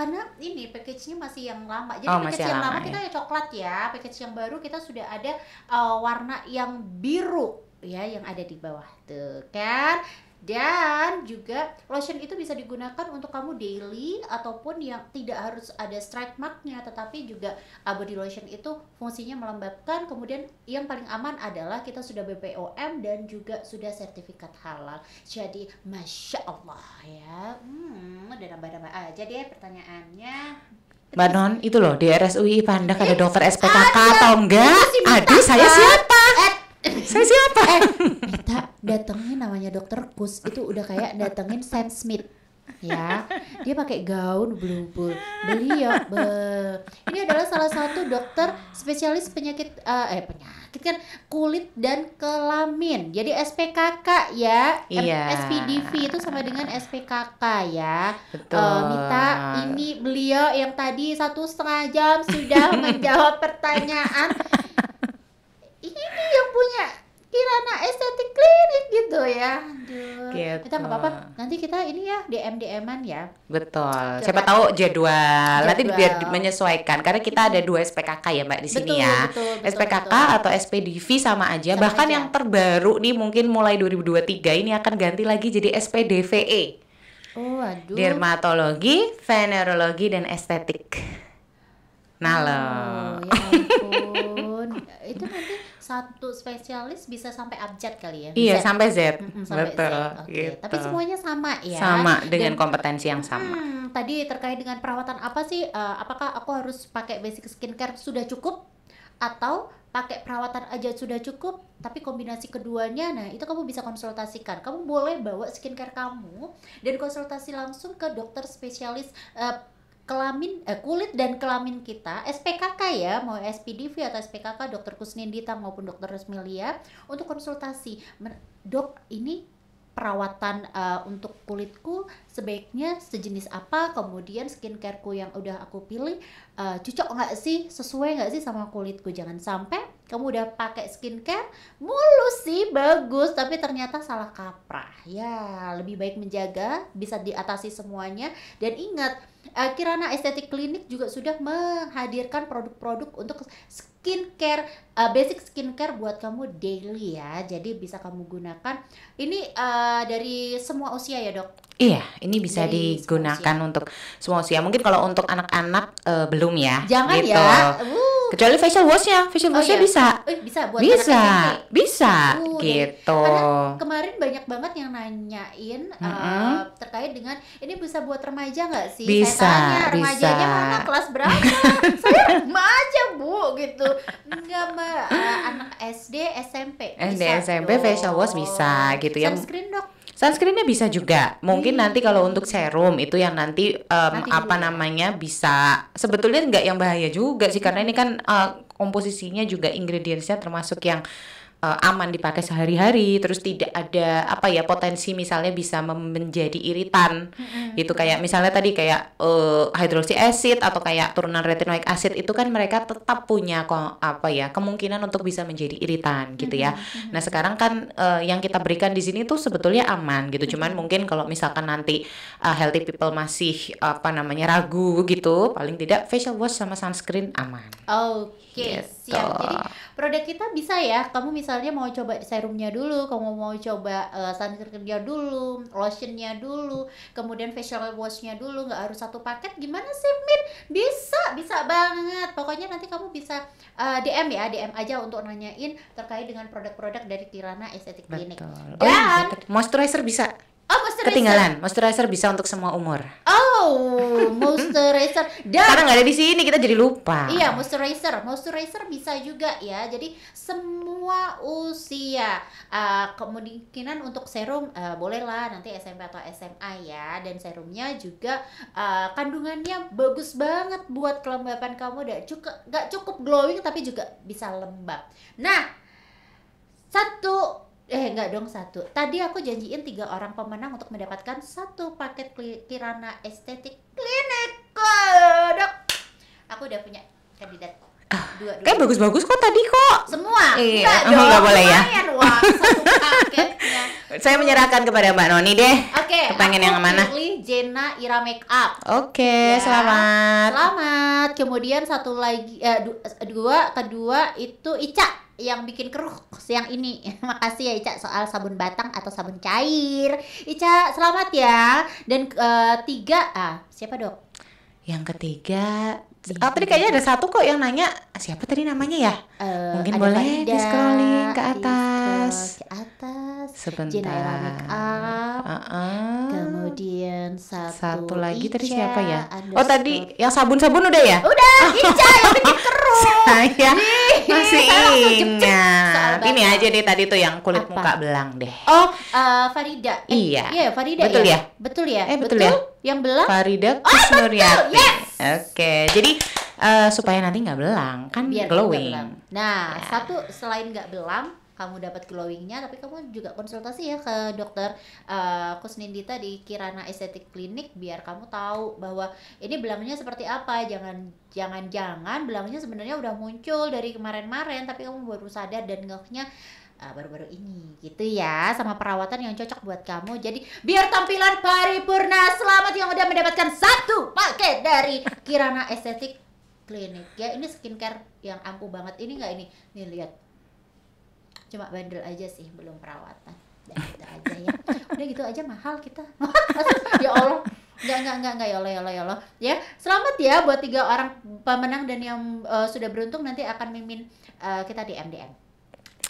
karena ini package-nya masih yang lama. Jadi oh, package yang lama, lama ya. kita ya coklat ya. Package yang baru kita sudah ada uh, warna yang biru ya yang ada di bawah tuh kan dan juga lotion itu bisa digunakan untuk kamu daily ataupun yang tidak harus ada strike marknya tetapi juga abadi uh, body lotion itu fungsinya melembabkan. Kemudian yang paling aman adalah kita sudah BPOM dan juga sudah sertifikat halal. Jadi masya Allah ya. Hmm, udah nambah-nambah aja deh pertanyaannya. Mbak Non, itu loh di RSUI Pandak ada dokter SPKK atau enggak? Aduh, saya siap saya siapa eh Mita datengin namanya dokter Kus itu udah kayak datengin Sam Smith ya dia pakai gaun blue. beliau be ini adalah salah satu dokter spesialis penyakit uh, eh penyakit kan kulit dan kelamin jadi SPKK ya iya. SPDV itu sama dengan SPKK ya Betul. Uh, eh, Mita ini beliau yang tadi satu setengah jam sudah menjawab pertanyaan ini yang punya Kirana Estetik Klinik gitu ya. Aduh. Gitu. Kita nggak gitu. apa-apa. Nanti kita ini ya DM dm ya. Betul. Coba. Siapa tahu jadwal. Nanti biar menyesuaikan karena kita ada dua SPKK ya Mbak di sini ya. Betul, betul, SPKK betul. atau SPDV sama aja. Sama Bahkan aja. yang terbaru nih mungkin mulai 2023 ini akan ganti lagi jadi SPDVE. Oh, aduh. Dermatologi, venerologi dan estetik. Nalo. Oh, ya Itu nanti satu spesialis bisa sampai abjad kali ya? Iya, bisa. Iya, sampai Z. mm -hmm, sampai Betul. Z. Okay. Gitu. Tapi semuanya sama ya. Sama dengan Dan, kompetensi yang sama. Hmm, tadi terkait dengan perawatan apa sih? Uh, apakah aku harus pakai basic skincare sudah cukup atau pakai perawatan aja sudah cukup tapi kombinasi keduanya nah itu kamu bisa konsultasikan kamu boleh bawa skincare kamu dan konsultasi langsung ke dokter spesialis uh, kelamin eh, kulit dan kelamin kita SPKK ya mau SPDV atau SPKK dokter Kusnindita maupun dokter Resmilia untuk konsultasi dok ini perawatan uh, untuk kulitku sebaiknya sejenis apa kemudian skincareku yang udah aku pilih uh, cocok nggak sih sesuai nggak sih sama kulitku jangan sampai kamu udah pakai skincare mulus sih bagus tapi ternyata salah kaprah ya lebih baik menjaga bisa diatasi semuanya dan ingat eh, Kirana Estetik Klinik juga sudah menghadirkan produk-produk untuk skincare eh, basic skincare buat kamu daily ya jadi bisa kamu gunakan ini uh, dari semua usia ya dok Iya, ini bisa Jadi, digunakan smosia. untuk semua usia. Mungkin kalau untuk anak-anak uh, belum ya. Jangan gitu. ya. Uh. Kecuali facial washnya, facial oh washnya oh, iya. bisa. Eh, bisa buat bisa, anak gitu. bisa, uh, gitu. Karena kemarin banyak banget yang nanyain mm -hmm. uh, terkait dengan ini bisa buat remaja nggak sih? Bisa. Saya tanya, remajanya mana kelas berapa? Saya remaja bu, gitu. Enggak mbak, uh, anak SD, SMP. SD, SMP, dong. facial wash bisa, gitu ya. Sunscreen dok Sunscreennya bisa juga. Mungkin iya, nanti kalau iya. untuk serum itu yang nanti, um, nanti apa juga. namanya bisa sebetulnya nggak yang bahaya juga sih karena ini kan uh, komposisinya juga ingredientsnya termasuk yang uh, aman dipakai sehari-hari terus tidak ada apa ya potensi misalnya bisa menjadi iritan mm gitu kayak misalnya tadi kayak uh, eh, acid atau kayak turunan retinoic acid itu kan mereka tetap punya kok apa ya kemungkinan untuk bisa menjadi iritan gitu ya nah sekarang kan uh, yang kita berikan di sini tuh sebetulnya aman gitu cuman mungkin kalau misalkan nanti uh, healthy people masih apa namanya ragu gitu paling tidak facial wash sama sunscreen aman oke okay case gitu. siap jadi produk kita bisa ya kamu misalnya mau coba serumnya dulu kamu mau coba uh, eh, sunscreennya dulu lotionnya dulu kemudian facial washnya dulu nggak harus satu paket gimana sih Min bisa bisa banget pokoknya nanti kamu bisa uh, eh, DM ya DM aja untuk nanyain terkait dengan produk-produk dari Kirana Estetik Clinic dan oh, iya, moisturizer bisa Oh, moisturizer. Ketinggalan. Moisturizer bisa untuk semua umur. Oh, moisturizer. Dan Karena nggak ada di sini, kita jadi lupa. Iya, moisturizer. Moisturizer bisa juga ya. Jadi semua usia. Uh, kemungkinan untuk serum uh, eh, bolehlah nanti SMP atau SMA ya. Dan serumnya juga uh, kandungannya bagus banget buat kelembapan kamu. Gak cukup, gak cukup glowing tapi juga bisa lembab. Nah, satu Eh enggak dong satu. Tadi aku janjiin tiga orang pemenang untuk mendapatkan satu paket Kirana Estetik Klinik. Dok. Aku udah punya kandidat. Ah, dua, dua. kan bagus-bagus kok tadi kok. Semua. Iya. Enggak, oh, dong. boleh ya. wah, Saya menyerahkan kepada Mbak Noni deh. Oke. Okay, Kepengen yang mana? Pilih Jena Ira Make up Oke, okay, ya. selamat. Selamat. Kemudian satu lagi eh, dua kedua itu Ica yang bikin keruh siang ini. Makasih ya Ica soal sabun batang atau sabun cair. Ica selamat ya. Dan uh, tiga ah siapa dok? Yang ketiga Oh, tadi kayaknya ada satu kok yang nanya ah, siapa tadi namanya ya? Uh, Mungkin boleh di scrolling ke iya, atas. Ke atas. Sebentar. up. Uh -uh. Kemudian satu. Satu lagi Ica, tadi siapa ya? Oh tadi yang sabun-sabun udah ya? Udah. Ica yang bikin Saya masih ingat. Ini aja deh tadi tuh yang kulit Apa? muka belang deh. Oh uh, Farida. Eh, iya. Iya Farida. Betul ya? ya? Betul ya. Eh betul, ya? betul? ya yang belang Farida oh, Kusnuriati. Oh, yes. Oke, okay. jadi uh, supaya nanti nggak belang kan Biar glowing. Belang. Nah, ya. satu selain nggak belang, kamu dapat glowingnya, tapi kamu juga konsultasi ya ke dokter uh, eh, Kusnindita di Kirana Estetik Klinik biar kamu tahu bahwa ini belangnya seperti apa. Jangan jangan jangan belangnya sebenarnya udah muncul dari kemarin marin tapi kamu baru sadar dan ngehnya Eh, baru-baru uh, ini gitu ya sama perawatan yang cocok buat kamu jadi biar tampilan paripurna selamat yang udah mendapatkan satu paket dari Kirana Estetik Clinic ya ini skincare yang ampuh banget ini nggak ini nih lihat cuma bandel aja sih belum perawatan ya, gitu aja ya udah gitu aja mahal kita ya Allah Enggak, enggak, enggak, enggak, ya allah yolo, ya ya allah Ya, selamat ya buat tiga orang pemenang dan yang uh, sudah beruntung nanti akan mimin uh, eh, kita di MDM.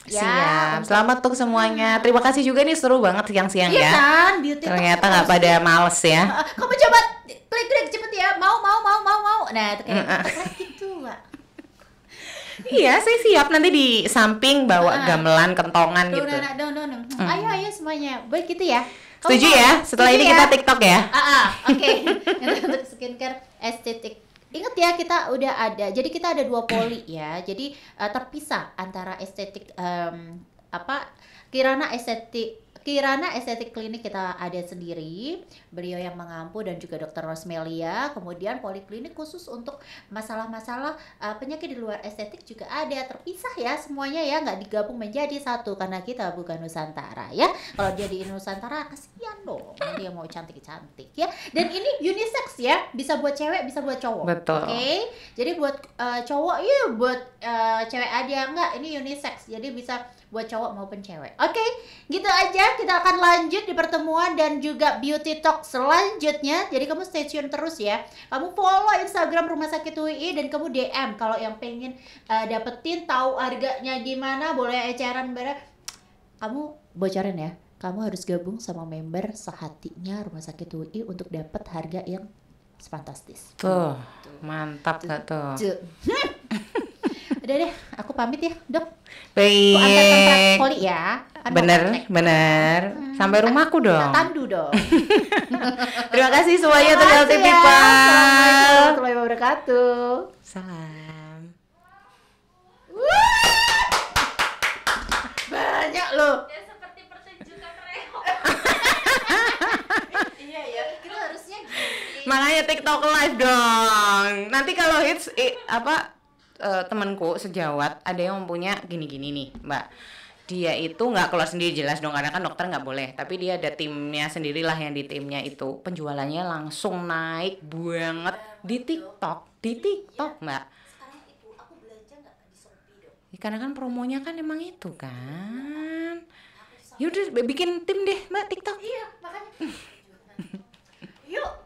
Ya, siap. Selamat untuk semuanya. Terima kasih juga nih seru banget siang-siang iya ya. kan, Ternyata nggak pada ya. males ya. Kamu coba klik-klik cepet ya. Mau, mau, mau, mau, mau. Nah, itu kayak gitu lah. iya, saya siap nanti di samping bawa gamelan, kentongan gitu. Nah, nah, no, Ayo, ayo semuanya. Baik gitu ya. Setuju ya? Setelah ini ya? kita TikTok ya. Ah, ah. oke. Untuk skincare estetik Ingat ya kita udah ada. Jadi kita ada dua poli ya. Jadi uh, terpisah antara estetik um, apa kirana estetik Kirana Estetik Klinik kita ada sendiri, beliau yang mengampu dan juga dokter Rosmelia. Kemudian poliklinik khusus untuk masalah-masalah uh, penyakit di luar estetik juga ada, terpisah ya semuanya ya, nggak digabung menjadi satu karena kita bukan Nusantara ya. Kalau jadi Nusantara kasihan dong, dia mau cantik-cantik ya. Dan ini unisex ya, bisa buat cewek, bisa buat cowok. Betul. Oke. Okay? Jadi buat uh, cowok iya buat uh, cewek aja nggak ini unisex. Jadi bisa buat cowok maupun cewek. Oke, okay, gitu aja. Kita akan lanjut di pertemuan dan juga beauty talk selanjutnya. Jadi kamu stay tune terus ya. Kamu follow Instagram Rumah Sakit UI dan kamu DM kalau yang pengen uh, dapetin tahu harganya gimana, boleh ya, eceran bareng. Kamu bocoran ya. Kamu harus gabung sama member sehatinya Rumah Sakit UI untuk dapat harga yang fantastis. Tuh, mantap gak tuh. Udah deh, aku pamit ya, Dok. Baik. Aku poli ya. bener, bener. Hmm. Sampai rumahku dong. tandu dong. Terima kasih semuanya untuk Healthy ya. People. Assalamualaikum warahmatullahi wabarakatuh. Salam. Banyak loh. Ya, iya, iya. Makanya TikTok live dong. Nanti kalau hits i, apa uh, temanku sejawat ada yang mempunyai gini-gini nih mbak dia itu nggak keluar sendiri jelas dong karena kan dokter nggak boleh tapi dia ada timnya sendirilah yang di timnya itu penjualannya langsung naik banget di TikTok di Tiktok iya, mbak karena kan promonya kan emang itu iya, kan yaudah bikin tim deh mbak TikTok iya makanya yuk